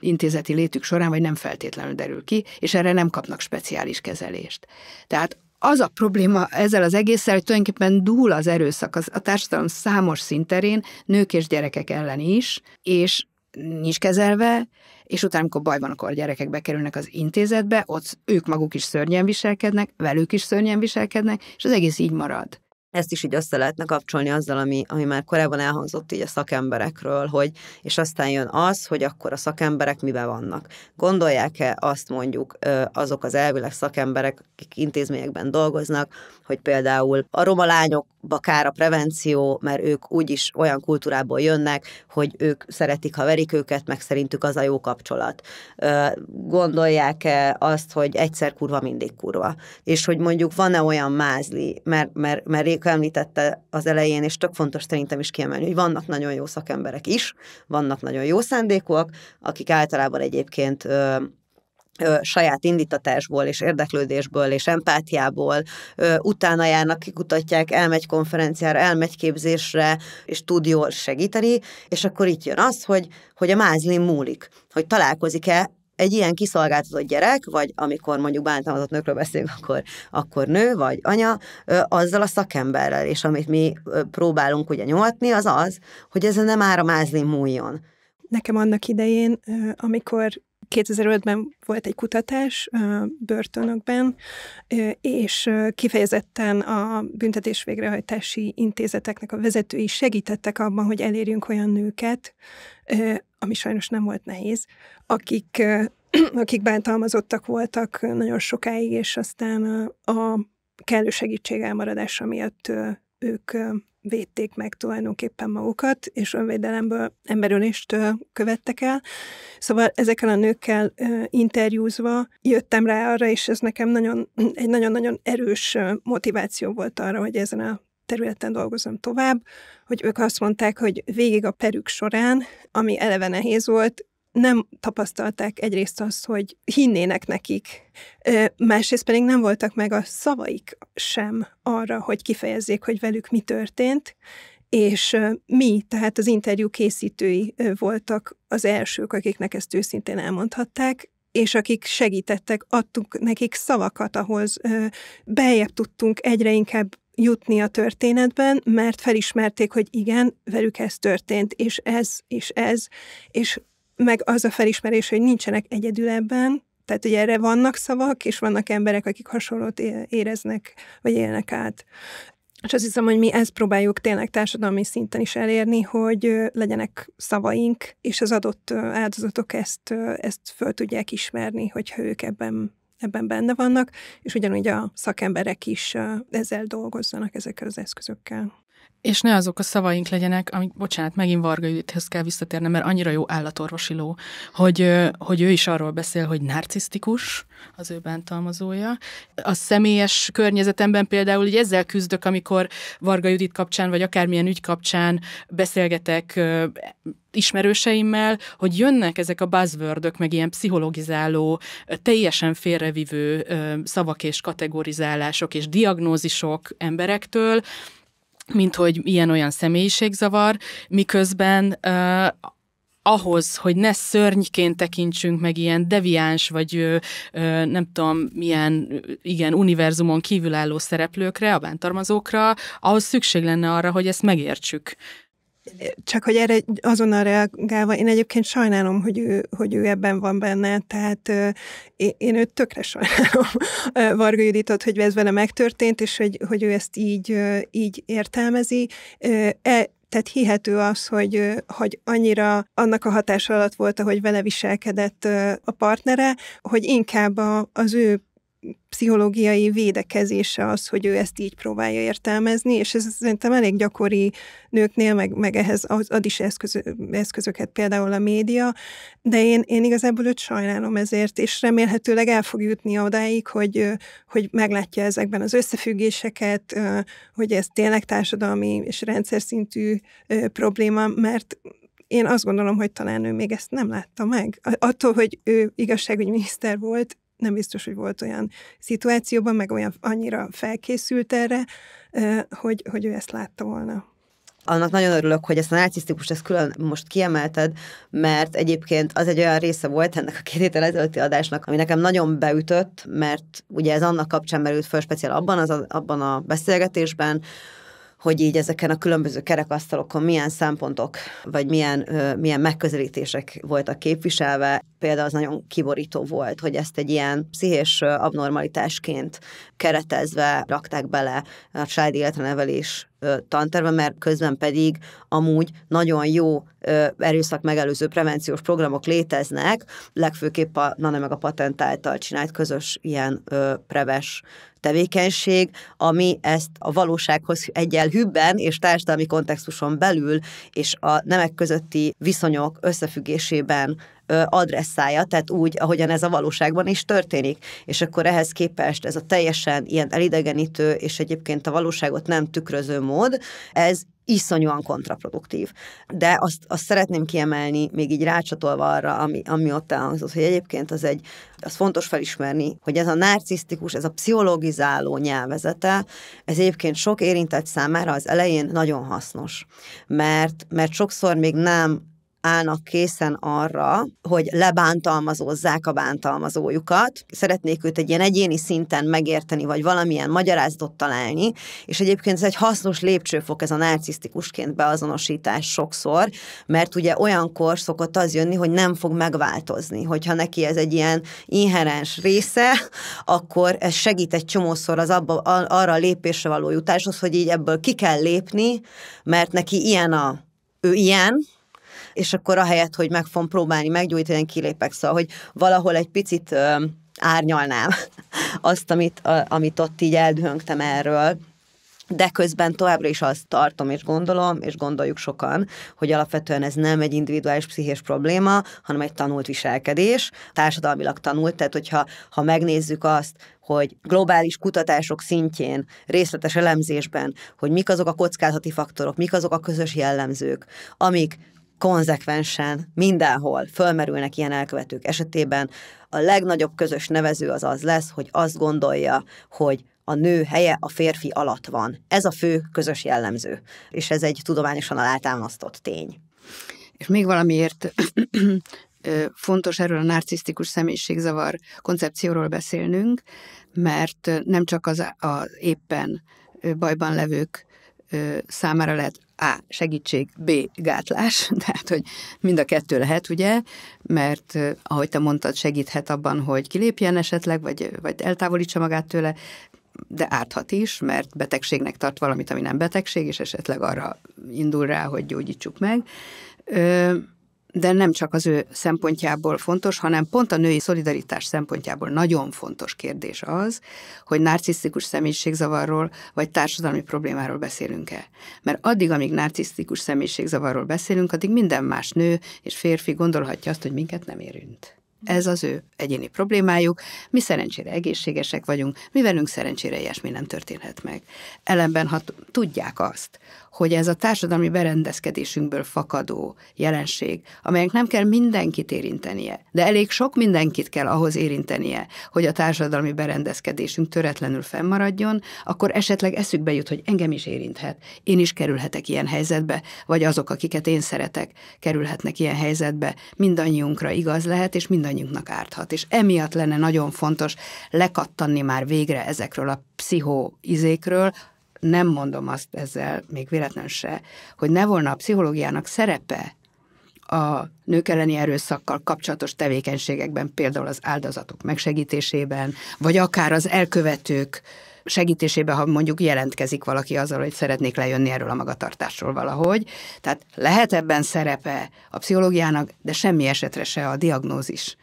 intézeti létük során, vagy nem feltétlenül derül ki, és erre nem kapnak speciális kezelést. Tehát az a probléma ezzel az egésszel, hogy tulajdonképpen dúl az erőszak az, a társadalom számos szinterén, nők és gyerekek ellen is, és nincs kezelve, és utána, amikor baj van, akkor a gyerekek bekerülnek az intézetbe, ott ők maguk is szörnyen viselkednek, velük is szörnyen viselkednek, és az egész így marad ezt is így össze lehetne kapcsolni azzal, ami, ami már korábban elhangzott így a szakemberekről, hogy, és aztán jön az, hogy akkor a szakemberek miben vannak. Gondolják-e azt mondjuk azok az elvileg szakemberek, akik intézményekben dolgoznak, hogy például a roma lányok bakár a prevenció, mert ők úgyis olyan kultúrából jönnek, hogy ők szeretik, ha verik őket, meg szerintük az a jó kapcsolat. Gondolják-e azt, hogy egyszer kurva, mindig kurva? És hogy mondjuk van-e olyan mázli, mert, mert, mert Réka említette az elején, és tök fontos szerintem is kiemelni, hogy vannak nagyon jó szakemberek is, vannak nagyon jó szándékúak, akik általában egyébként saját indítatásból és érdeklődésből és empátiából utána járnak, kikutatják, elmegy konferenciára, elmegy képzésre, és tud jól segíteni, és akkor itt jön az, hogy, hogy a mázlin múlik, hogy találkozik-e egy ilyen kiszolgáltatott gyerek, vagy amikor mondjuk bántalmazott nőkről beszélünk, akkor, akkor nő vagy anya, azzal a szakemberrel, és amit mi próbálunk ugye nyomatni, az az, hogy ezen nem mázlin múljon. Nekem annak idején, amikor 2005-ben volt egy kutatás börtönökben, és kifejezetten a büntetés végrehajtási intézeteknek a vezetői segítettek abban, hogy elérjünk olyan nőket, ami sajnos nem volt nehéz, akik, akik bántalmazottak voltak nagyon sokáig, és aztán a, a kellő segítség elmaradása miatt ők védték meg tulajdonképpen magukat, és önvédelemből emberülést követtek el. Szóval ezekkel a nőkkel interjúzva jöttem rá arra, és ez nekem nagyon, egy nagyon-nagyon erős motiváció volt arra, hogy ezen a területen dolgozom tovább, hogy ők azt mondták, hogy végig a perük során, ami eleve nehéz volt, nem tapasztalták egyrészt azt, hogy hinnének nekik, másrészt pedig nem voltak meg a szavaik sem arra, hogy kifejezzék, hogy velük mi történt, és mi, tehát az interjú készítői voltak az elsők, akiknek ezt őszintén elmondhatták, és akik segítettek, adtuk nekik szavakat, ahhoz beljebb tudtunk egyre inkább jutni a történetben, mert felismerték, hogy igen, velük ez történt, és ez, és ez, és meg az a felismerés, hogy nincsenek egyedül ebben, tehát ugye erre vannak szavak, és vannak emberek, akik hasonlót éreznek, vagy élnek át. És azt hiszem, hogy mi ezt próbáljuk tényleg társadalmi szinten is elérni, hogy legyenek szavaink, és az adott áldozatok ezt, ezt föl tudják ismerni, hogyha ők ebben, ebben benne vannak, és ugyanúgy a szakemberek is ezzel dolgozzanak, ezekkel az eszközökkel. És ne azok a szavaink legyenek, amik, bocsánat, megint Varga Judithez kell visszatérnem, mert annyira jó állatorvosi ló, hogy, hogy ő is arról beszél, hogy narcisztikus az ő bántalmazója. A személyes környezetemben például hogy ezzel küzdök, amikor Varga Judit kapcsán, vagy akármilyen ügy kapcsán beszélgetek ismerőseimmel, hogy jönnek ezek a buzzwordök, meg ilyen pszichologizáló, teljesen félrevivő szavak és kategorizálások és diagnózisok emberektől, mint hogy ilyen-olyan személyiségzavar, miközben uh, ahhoz, hogy ne szörnyként tekintsünk meg ilyen deviáns, vagy ö, ö, nem tudom, milyen igen, univerzumon kívülálló szereplőkre, a bántalmazókra, ahhoz szükség lenne arra, hogy ezt megértsük. Csak hogy erre azonnal reagálva, én egyébként sajnálom, hogy ő, hogy ő ebben van benne, tehát én, én őt tökre sajnálom, Varga Juditot, hogy ez vele megtörtént, és hogy, hogy ő ezt így, így értelmezi. E, tehát hihető az, hogy, hogy annyira annak a hatása alatt volt, ahogy vele viselkedett a partnere, hogy inkább a, az ő pszichológiai védekezése az, hogy ő ezt így próbálja értelmezni, és ez szerintem elég gyakori nőknél, meg, meg ehhez ad is eszköz, eszközöket például a média, de én, én igazából őt sajnálom ezért, és remélhetőleg el fog jutni odáig, hogy, hogy meglátja ezekben az összefüggéseket, hogy ez tényleg társadalmi és rendszer szintű probléma, mert én azt gondolom, hogy talán ő még ezt nem látta meg. Attól, hogy ő igazságügyminiszter volt, nem biztos, hogy volt olyan szituációban, meg olyan annyira felkészült erre, hogy, hogy ő ezt látta volna annak nagyon örülök, hogy ezt a narcisztikus ezt külön most kiemelted, mert egyébként az egy olyan része volt ennek a két héttel ezelőtti adásnak, ami nekem nagyon beütött, mert ugye ez annak kapcsán merült föl speciál abban, az, abban a beszélgetésben, hogy így ezeken a különböző kerekasztalokon milyen szempontok, vagy milyen, milyen megközelítések voltak képviselve. Például az nagyon kiborító volt, hogy ezt egy ilyen pszichés abnormalitásként keretezve rakták bele a családi életrenevelés tanterve, mert közben pedig amúgy nagyon jó erőszak megelőző prevenciós programok léteznek, legfőképp a NANE meg a patent által csinált közös ilyen preves tevékenység, ami ezt a valósághoz egyel hübben és társadalmi kontextuson belül és a nemek közötti viszonyok összefüggésében adresszálja, tehát úgy, ahogyan ez a valóságban is történik. És akkor ehhez képest ez a teljesen ilyen elidegenítő, és egyébként a valóságot nem tükröző mód, ez iszonyúan kontraproduktív. De azt, azt szeretném kiemelni, még így rácsatolva arra, ami, ami ott elhangzott, hogy egyébként az egy, az fontos felismerni, hogy ez a narcisztikus, ez a pszichológizáló nyelvezete, ez egyébként sok érintett számára az elején nagyon hasznos. Mert, mert sokszor még nem állnak készen arra, hogy lebántalmazózzák a bántalmazójukat. Szeretnék őt egy ilyen egyéni szinten megérteni, vagy valamilyen magyarázatot találni, és egyébként ez egy hasznos lépcsőfok ez a narcisztikusként beazonosítás sokszor, mert ugye olyankor szokott az jönni, hogy nem fog megváltozni, hogyha neki ez egy ilyen inherens része, akkor ez segít egy csomószor az abba, arra a lépésre való jutáshoz, hogy így ebből ki kell lépni, mert neki ilyen a ő ilyen, és akkor ahelyett, hogy meg fogom próbálni meggyújtani, kilépek, szóval, hogy valahol egy picit ö, árnyalnám azt, amit, a, amit ott így eldühöngtem erről, de közben továbbra is azt tartom és gondolom, és gondoljuk sokan, hogy alapvetően ez nem egy individuális pszichés probléma, hanem egy tanult viselkedés, társadalmilag tanult, tehát hogyha ha megnézzük azt, hogy globális kutatások szintjén, részletes elemzésben, hogy mik azok a kockázati faktorok, mik azok a közös jellemzők, amik konzekvensen mindenhol fölmerülnek ilyen elkövetők esetében, a legnagyobb közös nevező az az lesz, hogy azt gondolja, hogy a nő helye a férfi alatt van. Ez a fő közös jellemző, és ez egy tudományosan alátámasztott tény. És még valamiért fontos erről a narcisztikus személyiségzavar koncepcióról beszélnünk, mert nem csak az, az éppen bajban levők számára lehet a. Segítség, B. Gátlás, tehát, hogy mind a kettő lehet, ugye, mert eh, ahogy te mondtad, segíthet abban, hogy kilépjen esetleg, vagy, eh, vagy eltávolítsa magát tőle, de árthat is, mert betegségnek tart valamit, ami nem betegség, és esetleg arra indul rá, hogy gyógyítsuk meg. Ö- de nem csak az ő szempontjából fontos, hanem pont a női szolidaritás szempontjából nagyon fontos kérdés az, hogy narcisztikus személyiségzavarról vagy társadalmi problémáról beszélünk-e. Mert addig, amíg narcisztikus személyiségzavarról beszélünk, addig minden más nő és férfi gondolhatja azt, hogy minket nem érünt. Ez az ő egyéni problémájuk. Mi szerencsére egészségesek vagyunk, mi velünk szerencsére ilyesmi nem történhet meg. Ellenben, ha tudják azt, hogy ez a társadalmi berendezkedésünkből fakadó jelenség, amelynek nem kell mindenkit érintenie, de elég sok mindenkit kell ahhoz érintenie, hogy a társadalmi berendezkedésünk töretlenül fennmaradjon, akkor esetleg eszükbe jut, hogy engem is érinthet, én is kerülhetek ilyen helyzetbe, vagy azok, akiket én szeretek, kerülhetnek ilyen helyzetbe, mindannyiunkra igaz lehet, és mindannyiunkra mindannyiunknak árthat, és emiatt lenne nagyon fontos lekattanni már végre ezekről a pszichoizékről, nem mondom azt ezzel még véletlenül se, hogy ne volna a pszichológiának szerepe a nők elleni erőszakkal kapcsolatos tevékenységekben, például az áldozatok megsegítésében, vagy akár az elkövetők segítésében, ha mondjuk jelentkezik valaki azzal, hogy szeretnék lejönni erről a magatartásról valahogy. Tehát lehet ebben szerepe a pszichológiának, de semmi esetre se a diagnózis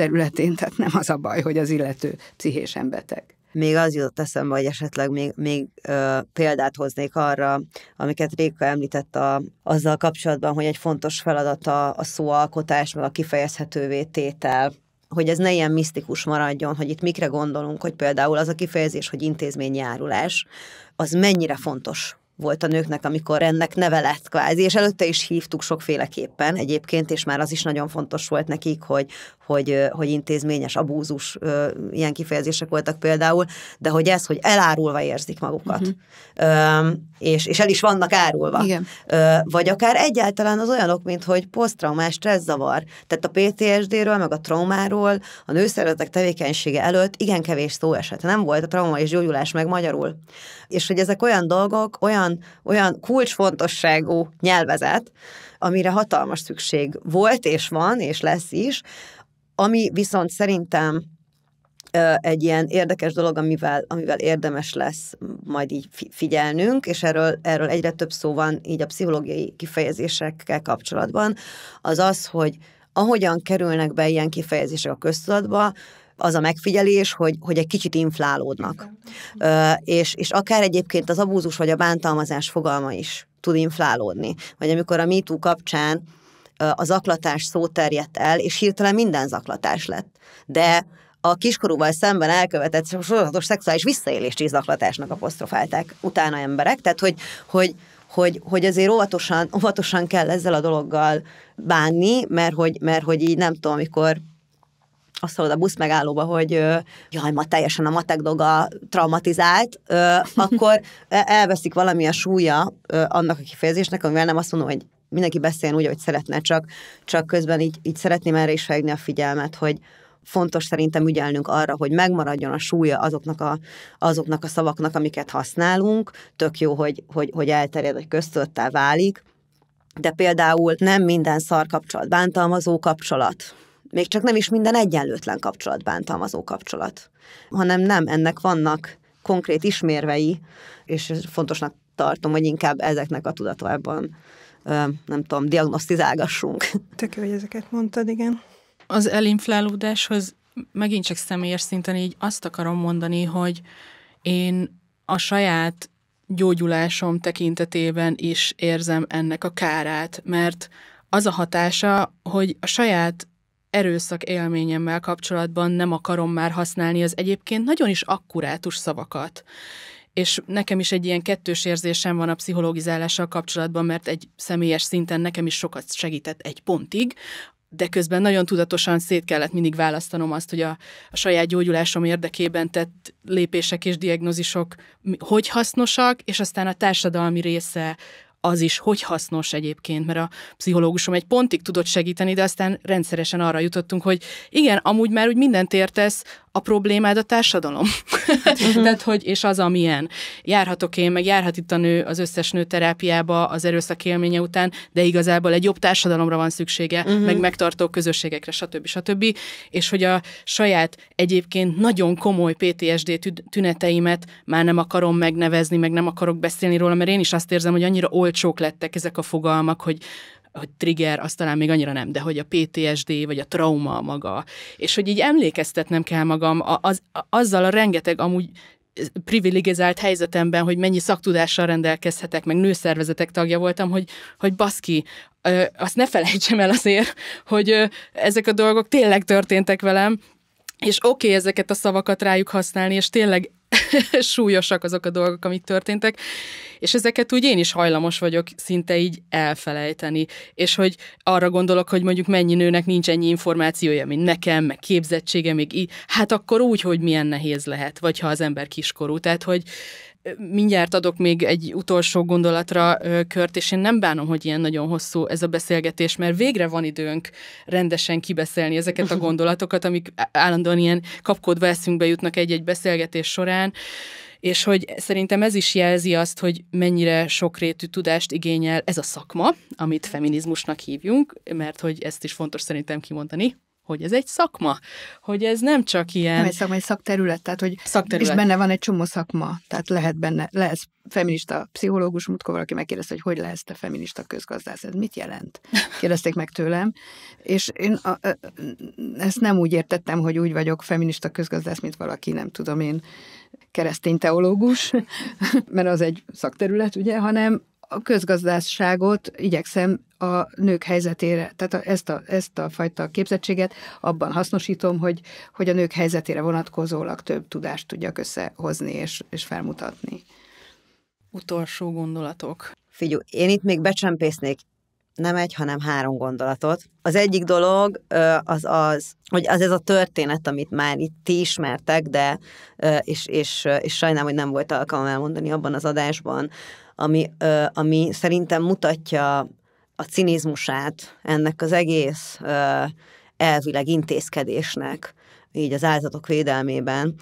területén, tehát nem az a baj, hogy az illető pszichésen beteg. Még az jutott eszembe, hogy esetleg még, még ö, példát hoznék arra, amiket Réka említett a, azzal kapcsolatban, hogy egy fontos feladat a, a szóalkotás, meg a kifejezhetővé tétel hogy ez ne ilyen misztikus maradjon, hogy itt mikre gondolunk, hogy például az a kifejezés, hogy intézményjárulás, az mennyire fontos volt a nőknek, amikor ennek neve lett kvázi, és előtte is hívtuk sokféleképpen egyébként, és már az is nagyon fontos volt nekik, hogy, hogy, hogy intézményes abúzus, ilyen kifejezések voltak például, de hogy ez, hogy elárulva érzik magukat, uh-huh. és, és el is vannak árulva. Igen. Ö, vagy akár egyáltalán az olyanok, mint hogy posztraumás zavar. Tehát a PTSD-ről, meg a traumáról, a nőszervezetek tevékenysége előtt igen kevés szó esett. Nem volt a trauma és gyógyulás meg magyarul. És hogy ezek olyan dolgok, olyan olyan, olyan kulcsfontosságú nyelvezet, amire hatalmas szükség volt, és van, és lesz is, ami viszont szerintem egy ilyen érdekes dolog, amivel, amivel érdemes lesz majd így figyelnünk, és erről, erről egyre több szó van így a pszichológiai kifejezésekkel kapcsolatban, az az, hogy ahogyan kerülnek be ilyen kifejezések a köztudatba, az a megfigyelés, hogy, hogy egy kicsit inflálódnak. Ö, és, és akár egyébként az abúzus vagy a bántalmazás fogalma is tud inflálódni. Vagy amikor a MeToo kapcsán a zaklatás szó terjedt el, és hirtelen minden zaklatás lett. De a kiskorúval szemben elkövetett sorozatos szexuális visszaélést is zaklatásnak apostrofálták utána emberek, tehát hogy, hogy, hogy, hogy azért óvatosan, óvatosan kell ezzel a dologgal bánni, mert hogy, mert hogy így nem tudom, amikor azt hallod a busz megállóba, hogy jaj, ma teljesen a matek doga traumatizált, akkor e, elveszik valami a súlya annak a kifejezésnek, amivel nem azt mondom, hogy mindenki beszéljen úgy, ahogy szeretne, csak, csak közben így, így szeretném erre is felhívni a figyelmet, hogy, fontos szerintem ügyelnünk arra, hogy megmaradjon a súlya azoknak a, azoknak a szavaknak, amiket használunk. Tök jó, hogy, hogy, hogy elterjed, hogy köztöttel válik, de például nem minden szar kapcsolat, bántalmazó kapcsolat, még csak nem is minden egyenlőtlen kapcsolat bántalmazó kapcsolat, hanem nem, ennek vannak konkrét ismérvei, és fontosnak tartom, hogy inkább ezeknek a tudatában, nem tudom, diagnosztizálgassunk. Tök hogy ezeket mondtad, igen. Az elinflálódáshoz megint csak személyes szinten így azt akarom mondani, hogy én a saját gyógyulásom tekintetében is érzem ennek a kárát, mert az a hatása, hogy a saját erőszak élményemmel kapcsolatban nem akarom már használni az egyébként nagyon is akkurátus szavakat. És nekem is egy ilyen kettős érzésem van a pszichológizálással kapcsolatban, mert egy személyes szinten nekem is sokat segített egy pontig, de közben nagyon tudatosan szét kellett mindig választanom azt, hogy a, a saját gyógyulásom érdekében tett lépések és diagnózisok hogy hasznosak, és aztán a társadalmi része az is hogy hasznos egyébként, mert a pszichológusom egy pontig tudott segíteni, de aztán rendszeresen arra jutottunk, hogy igen, amúgy már úgy mindent értesz, a problémád a társadalom. Hát, uh-huh. Tehát, hogy és az, amilyen. Járhatok én, meg járhat itt a nő az összes nő terápiába az erőszak élménye után, de igazából egy jobb társadalomra van szüksége, uh-huh. meg megtartó közösségekre, stb. stb. És hogy a saját egyébként nagyon komoly PTSD tüneteimet már nem akarom megnevezni, meg nem akarok beszélni róla, mert én is azt érzem, hogy annyira olcsók lettek ezek a fogalmak, hogy hogy trigger, azt talán még annyira nem, de hogy a PTSD, vagy a trauma maga, és hogy így emlékeztetnem kell magam a, az, a, azzal a rengeteg amúgy privilegizált helyzetemben, hogy mennyi szaktudással rendelkezhetek, meg nőszervezetek tagja voltam, hogy, hogy baszki, ö, azt ne felejtsem el azért, hogy ö, ezek a dolgok tényleg történtek velem, és oké okay, ezeket a szavakat rájuk használni, és tényleg súlyosak azok a dolgok, amik történtek, és ezeket úgy én is hajlamos vagyok szinte így elfelejteni, és hogy arra gondolok, hogy mondjuk mennyi nőnek nincs ennyi információja, mint nekem, meg képzettsége, még így, hát akkor úgy, hogy milyen nehéz lehet, vagy ha az ember kiskorú, tehát hogy Mindjárt adok még egy utolsó gondolatra kört, és én nem bánom, hogy ilyen nagyon hosszú ez a beszélgetés, mert végre van időnk rendesen kibeszélni ezeket a gondolatokat, amik állandóan ilyen kapkodva eszünkbe jutnak egy-egy beszélgetés során, és hogy szerintem ez is jelzi azt, hogy mennyire sokrétű tudást igényel ez a szakma, amit feminizmusnak hívjunk, mert hogy ezt is fontos szerintem kimondani hogy ez egy szakma, hogy ez nem csak ilyen... Nem egy szakma, egy szakterület, tehát hogy szakterület. és benne van egy csomó szakma, tehát lehet benne, lesz feminista pszichológus, mutkó valaki megkérdezte, hogy hogy lehetsz te feminista közgazdász, ez mit jelent? Kérdezték meg tőlem, és én a, a, ezt nem úgy értettem, hogy úgy vagyok feminista közgazdász, mint valaki, nem tudom én, keresztény teológus, mert az egy szakterület, ugye, hanem a közgazdáságot igyekszem a nők helyzetére, tehát ezt, a, ezt a fajta képzettséget abban hasznosítom, hogy, hogy a nők helyzetére vonatkozólag több tudást tudjak összehozni és, és felmutatni. Utolsó gondolatok. Figyú, én itt még becsempésznék nem egy, hanem három gondolatot. Az egyik dolog az az, hogy az ez a történet, amit már itt ti ismertek, de és, és, és sajnálom, hogy nem volt alkalom elmondani abban az adásban, ami, ö, ami szerintem mutatja a cinizmusát ennek az egész ö, elvileg intézkedésnek így az áldozatok védelmében.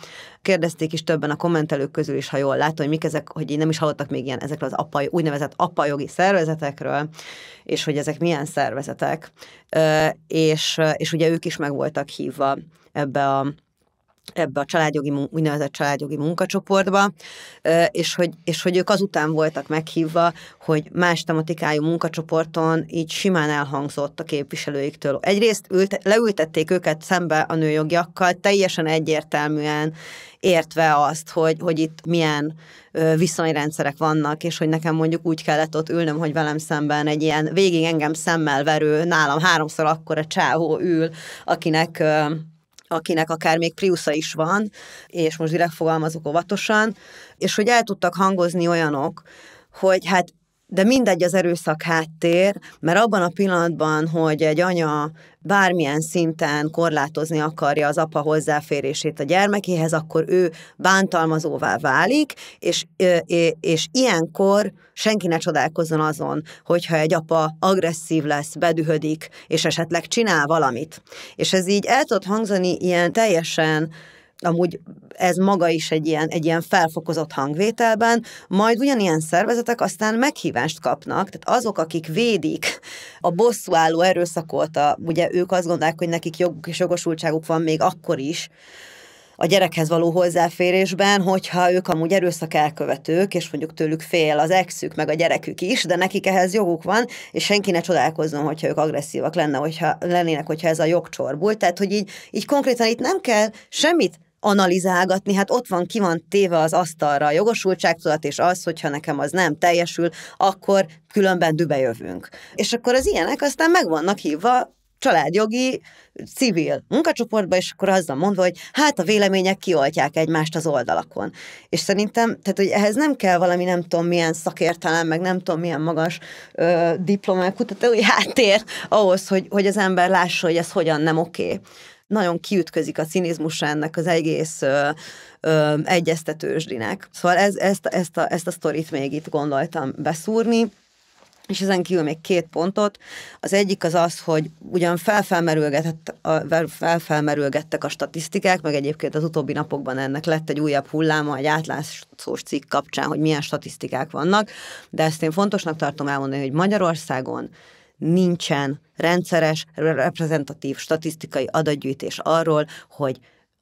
Kérdezték is többen a kommentelők közül is, ha jól látom, hogy mik ezek, hogy így nem is hallottak még ilyen ezekről az apa, úgynevezett apajogi szervezetekről, és hogy ezek milyen szervezetek. Ö, és, és ugye ők is meg voltak hívva ebbe a ebbe a családjogi, úgynevezett családjogi munkacsoportba, és hogy, és hogy ők azután voltak meghívva, hogy más tematikájú munkacsoporton így simán elhangzott a képviselőiktől. Egyrészt ült, leültették őket szembe a nőjogiakkal, teljesen egyértelműen értve azt, hogy, hogy itt milyen viszonyrendszerek vannak, és hogy nekem mondjuk úgy kellett ott ülnöm, hogy velem szemben egy ilyen végig engem szemmel verő, nálam háromszor akkora csáhó ül, akinek akinek akár még Priusza is van, és most direkt fogalmazok óvatosan, és hogy el tudtak hangozni olyanok, hogy hát de mindegy az erőszak háttér, mert abban a pillanatban, hogy egy anya bármilyen szinten korlátozni akarja az apa hozzáférését a gyermekéhez, akkor ő bántalmazóvá válik, és, és ilyenkor senki ne csodálkozzon azon, hogyha egy apa agresszív lesz, bedühödik, és esetleg csinál valamit. És ez így el tud hangzani ilyen teljesen amúgy ez maga is egy ilyen, egy ilyen felfokozott hangvételben, majd ugyanilyen szervezetek aztán meghívást kapnak, tehát azok, akik védik a álló erőszakot, a, ugye ők azt gondolják, hogy nekik jog, és jogosultságuk van még akkor is, a gyerekhez való hozzáférésben, hogyha ők amúgy erőszak elkövetők, és mondjuk tőlük fél az exük, meg a gyerekük is, de nekik ehhez joguk van, és senki ne csodálkozzon, hogyha ők agresszívak lenne, hogyha, lennének, hogyha ez a jogcsorból. Tehát, hogy így, így konkrétan itt nem kell semmit analizálgatni, hát ott van, ki van téve az asztalra a jogosultságtudat, és az, hogyha nekem az nem teljesül, akkor különben dübejövünk. És akkor az ilyenek aztán meg vannak hívva családjogi, civil munkacsoportba, és akkor azzal mondva, hogy hát a vélemények kioltják egymást az oldalakon. És szerintem, tehát hogy ehhez nem kell valami nem tudom milyen szakértelem, meg nem tudom milyen magas ö, diplomák, kutatói háttér ahhoz, hogy, hogy az ember lássa, hogy ez hogyan nem oké. Okay nagyon kiütközik a cinizmusa ennek az egész ö, ö, egyeztetősdinek. Szóval ez, ezt, ezt, a, ezt a sztorit még itt gondoltam beszúrni és ezen kívül még két pontot. Az egyik az az, hogy ugyan felfelmerülgetett, felfelmerülgettek a statisztikák, meg egyébként az utóbbi napokban ennek lett egy újabb hulláma, egy átlátszós cikk kapcsán, hogy milyen statisztikák vannak, de ezt én fontosnak tartom elmondani, hogy Magyarországon nincsen rendszeres, reprezentatív statisztikai adatgyűjtés arról, hogy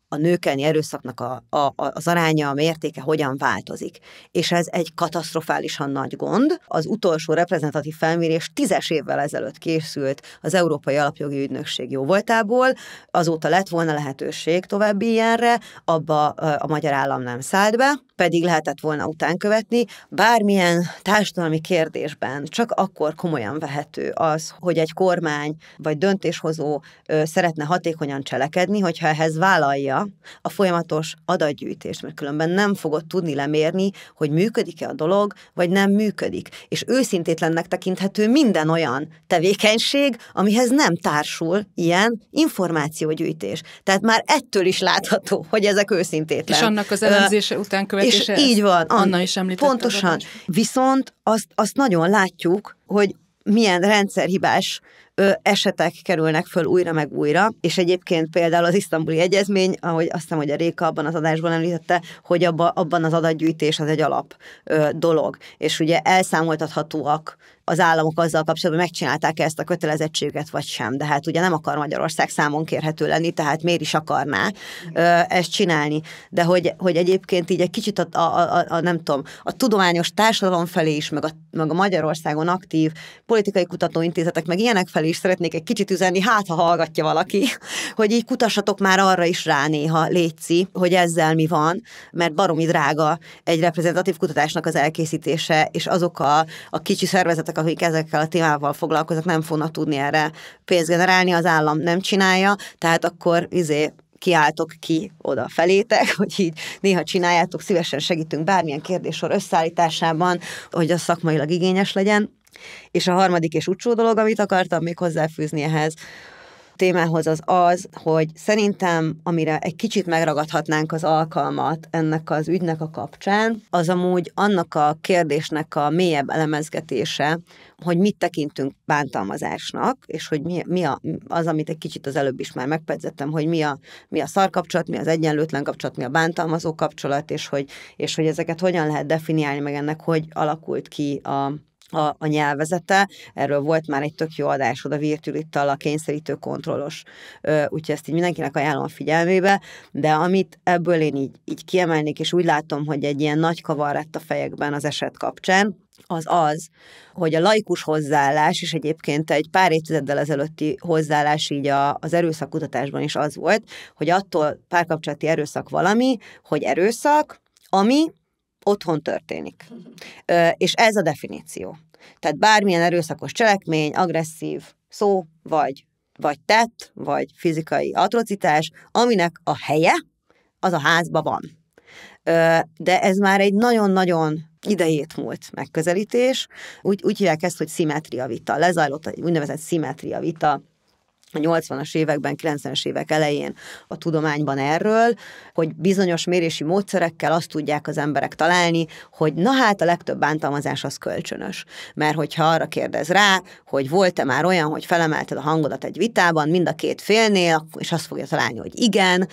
a nőkeni erőszaknak a, a, az aránya, a mértéke hogyan változik. És ez egy katasztrofálisan nagy gond. Az utolsó reprezentatív felmérés tízes évvel ezelőtt készült az Európai Alapjogi Ügynökség jóvoltából, azóta lett volna lehetőség további ilyenre, abba a magyar állam nem szállt be, pedig lehetett volna utánkövetni. Bármilyen társadalmi kérdésben csak akkor komolyan vehető az, hogy egy kormány vagy döntéshozó szeretne hatékonyan cselekedni, hogyha ehhez vállalja a folyamatos adatgyűjtést, mert különben nem fogod tudni lemérni, hogy működik-e a dolog, vagy nem működik. És őszintétlennek tekinthető minden olyan tevékenység, amihez nem társul ilyen információgyűjtés. Tehát már ettől is látható, hogy ezek őszintétlen. És annak az elemzése után követ és, és így van. Anna is említette. Pontosan. Viszont azt, azt nagyon látjuk, hogy milyen rendszerhibás esetek kerülnek föl újra meg újra, és egyébként például az isztambuli egyezmény, ahogy azt hiszem, hogy a Réka abban az adásban említette, hogy abba, abban az adatgyűjtés az egy alap ö, dolog, és ugye elszámoltathatóak az államok azzal kapcsolatban megcsinálták -e ezt a kötelezettséget, vagy sem. De hát ugye nem akar Magyarország számon kérhető lenni, tehát miért is akarná ö, ezt csinálni. De hogy, hogy egyébként így egy kicsit a, a, a, a, nem tudom, a tudományos társadalom felé is, meg a, meg a Magyarországon aktív politikai kutatóintézetek, meg ilyenek felé is szeretnék egy kicsit üzenni, hát ha hallgatja valaki, hogy így kutassatok már arra is rá néha, létszi, hogy ezzel mi van, mert baromi drága egy reprezentatív kutatásnak az elkészítése, és azok a, a kicsi szervezetek, azok, akik ezekkel a témával foglalkoznak, nem fognak tudni erre pénzt generálni, az állam nem csinálja, tehát akkor izé kiálltok ki oda felétek, hogy így néha csináljátok, szívesen segítünk bármilyen kérdéssor összeállításában, hogy az szakmailag igényes legyen. És a harmadik és utcsó dolog, amit akartam még hozzáfűzni ehhez, témához az az, hogy szerintem, amire egy kicsit megragadhatnánk az alkalmat ennek az ügynek a kapcsán, az amúgy annak a kérdésnek a mélyebb elemezgetése, hogy mit tekintünk bántalmazásnak, és hogy mi, mi a, az, amit egy kicsit az előbb is már megpedzettem, hogy mi a, mi a szarkapcsolat, mi az egyenlőtlen kapcsolat, mi a bántalmazó kapcsolat, és hogy, és hogy ezeket hogyan lehet definiálni, meg ennek hogy alakult ki a, a, a nyelvezete. Erről volt már egy tök jó adásod a Virtulittal, a kényszerítő kontrollos, úgyhogy ezt így mindenkinek ajánlom a figyelmébe, de amit ebből én így, így kiemelnék, és úgy látom, hogy egy ilyen nagy kavar lett a fejekben az eset kapcsán, az az, hogy a laikus hozzáállás, és egyébként egy pár évtizeddel ezelőtti hozzáállás így a, az erőszakkutatásban is az volt, hogy attól párkapcsolati erőszak valami, hogy erőszak, ami otthon történik. és ez a definíció. Tehát bármilyen erőszakos cselekmény, agresszív szó, vagy, vagy tett, vagy fizikai atrocitás, aminek a helye az a házba van. de ez már egy nagyon-nagyon idejét múlt megközelítés. Úgy, úgy hívják ezt, hogy szimetria vita. Lezajlott egy úgynevezett szimetria vita a 80-as években, 90-es évek elején a tudományban erről, hogy bizonyos mérési módszerekkel azt tudják az emberek találni, hogy na hát a legtöbb bántalmazás az kölcsönös. Mert hogyha arra kérdez rá, hogy volt-e már olyan, hogy felemelted a hangodat egy vitában, mind a két félnél, és azt fogja találni, hogy igen,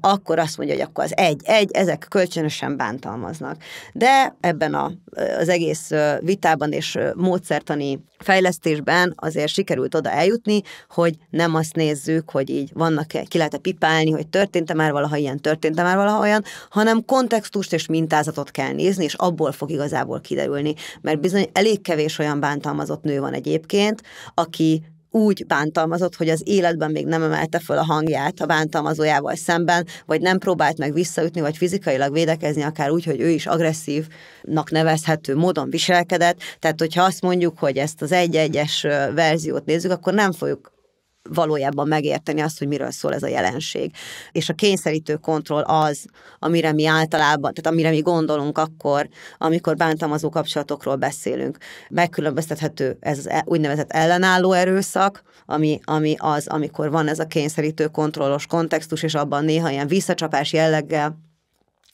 akkor azt mondja, hogy akkor az egy-egy, ezek kölcsönösen bántalmaznak. De ebben a, az egész vitában és módszertani fejlesztésben azért sikerült oda eljutni, hogy nem azt nézzük, hogy így vannak-e, ki lehet-e pipálni, hogy történt-e már valaha ilyen, történt-e már valaha olyan, hanem kontextust és mintázatot kell nézni, és abból fog igazából kiderülni. Mert bizony elég kevés olyan bántalmazott nő van egyébként, aki úgy bántalmazott, hogy az életben még nem emelte föl a hangját a bántalmazójával szemben, vagy nem próbált meg visszaütni, vagy fizikailag védekezni, akár úgy, hogy ő is agresszívnak nevezhető módon viselkedett. Tehát, hogyha azt mondjuk, hogy ezt az egy-egyes verziót nézzük, akkor nem fogjuk valójában megérteni azt, hogy miről szól ez a jelenség. És a kényszerítő kontroll az, amire mi általában, tehát amire mi gondolunk akkor, amikor bántalmazó kapcsolatokról beszélünk. Megkülönböztethető ez az e, úgynevezett ellenálló erőszak, ami, ami az, amikor van ez a kényszerítő kontrollos kontextus, és abban néha ilyen visszacsapás jelleggel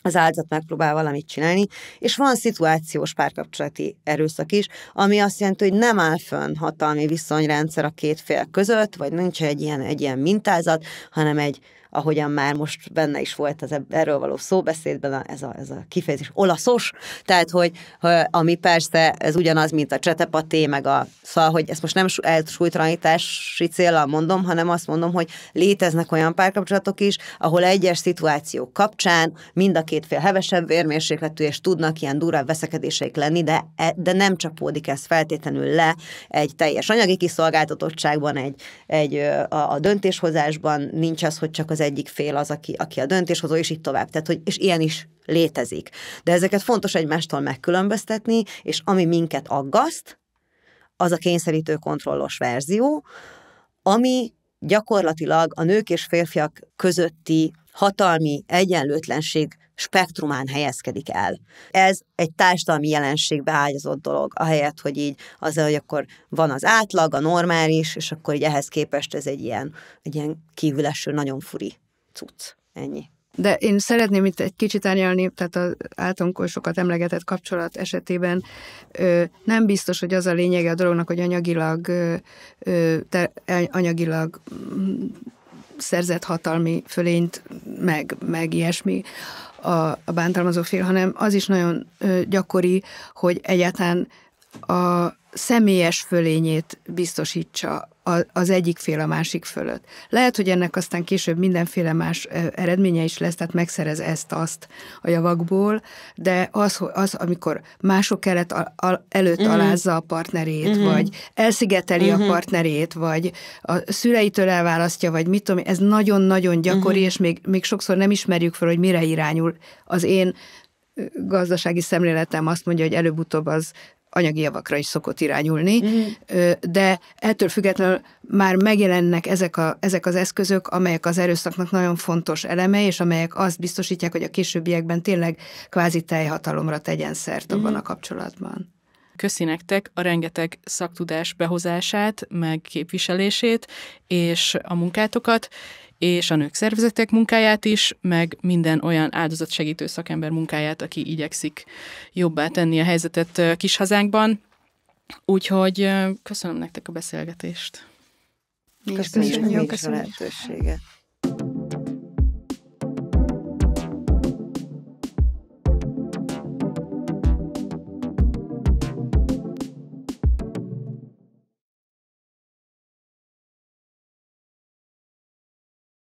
az áldozat megpróbál valamit csinálni, és van szituációs párkapcsolati erőszak is, ami azt jelenti, hogy nem áll fönn hatalmi viszonyrendszer a két fél között, vagy nincs egy ilyen, egy ilyen mintázat, hanem egy ahogyan már most benne is volt az erről való szóbeszédben ez a, ez a kifejezés olaszos, tehát hogy ami persze ez ugyanaz, mint a csetepaté, meg a szóval, hogy ezt most nem elsújtranítási célral mondom, hanem azt mondom, hogy léteznek olyan párkapcsolatok is, ahol egyes szituációk kapcsán mind a két fél hevesebb vérmérsékletű, és tudnak ilyen durva veszekedéseik lenni, de, e- de nem csapódik ez feltétlenül le egy teljes anyagi kiszolgáltatottságban, egy, egy a, a döntéshozásban nincs az, hogy csak az egyik fél az, aki, aki a döntéshozó, és így tovább. Tehát, hogy, és ilyen is létezik. De ezeket fontos egymástól megkülönböztetni, és ami minket aggaszt, az a kényszerítő kontrollos verzió, ami gyakorlatilag a nők és férfiak közötti hatalmi egyenlőtlenség spektrumán helyezkedik el. Ez egy társadalmi jelenségbe ágyazott dolog, ahelyett, hogy így az, hogy akkor van az átlag, a normális, és akkor így ehhez képest ez egy ilyen, egy ilyen kívüleső, nagyon furi cucc. Ennyi. De én szeretném itt egy kicsit árnyalni, tehát az általunk sokat emlegetett kapcsolat esetében ö, nem biztos, hogy az a lényege a dolognak, hogy anyagilag, ö, te, anyagilag mm, szerzett hatalmi fölényt, meg, meg ilyesmi, a, a bántalmazó fél, hanem az is nagyon gyakori, hogy egyáltalán a személyes fölényét biztosítsa az egyik fél a másik fölött. Lehet, hogy ennek aztán később mindenféle más eredménye is lesz, tehát megszerez ezt-azt a javakból, de az, az amikor mások előtt, előtt mhm. uh-huh. alázza a partnerét, uh-huh. vagy elszigeteli uh-huh. a mhm. partnerét, vagy a szüleitől elválasztja, vagy mit tudom, ez nagyon-nagyon gyakori, uh-huh. és még, még sokszor nem ismerjük fel, hogy mire irányul az én gazdasági szemléletem azt mondja, hogy előbb-utóbb az anyagi javakra is szokott irányulni, mm. de ettől függetlenül már megjelennek ezek, a, ezek az eszközök, amelyek az erőszaknak nagyon fontos eleme, és amelyek azt biztosítják, hogy a későbbiekben tényleg kvázi teljhatalomra tegyen szert abban mhm. a kapcsolatban. Köszi nektek a rengeteg szaktudás behozását, meg képviselését, és a munkátokat és a nők szervezetek munkáját is, meg minden olyan áldozatsegítő szakember munkáját, aki igyekszik jobbá tenni a helyzetet kis hazánkban. Úgyhogy köszönöm nektek a beszélgetést. Köszönjük, köszönjük a lehetőséget.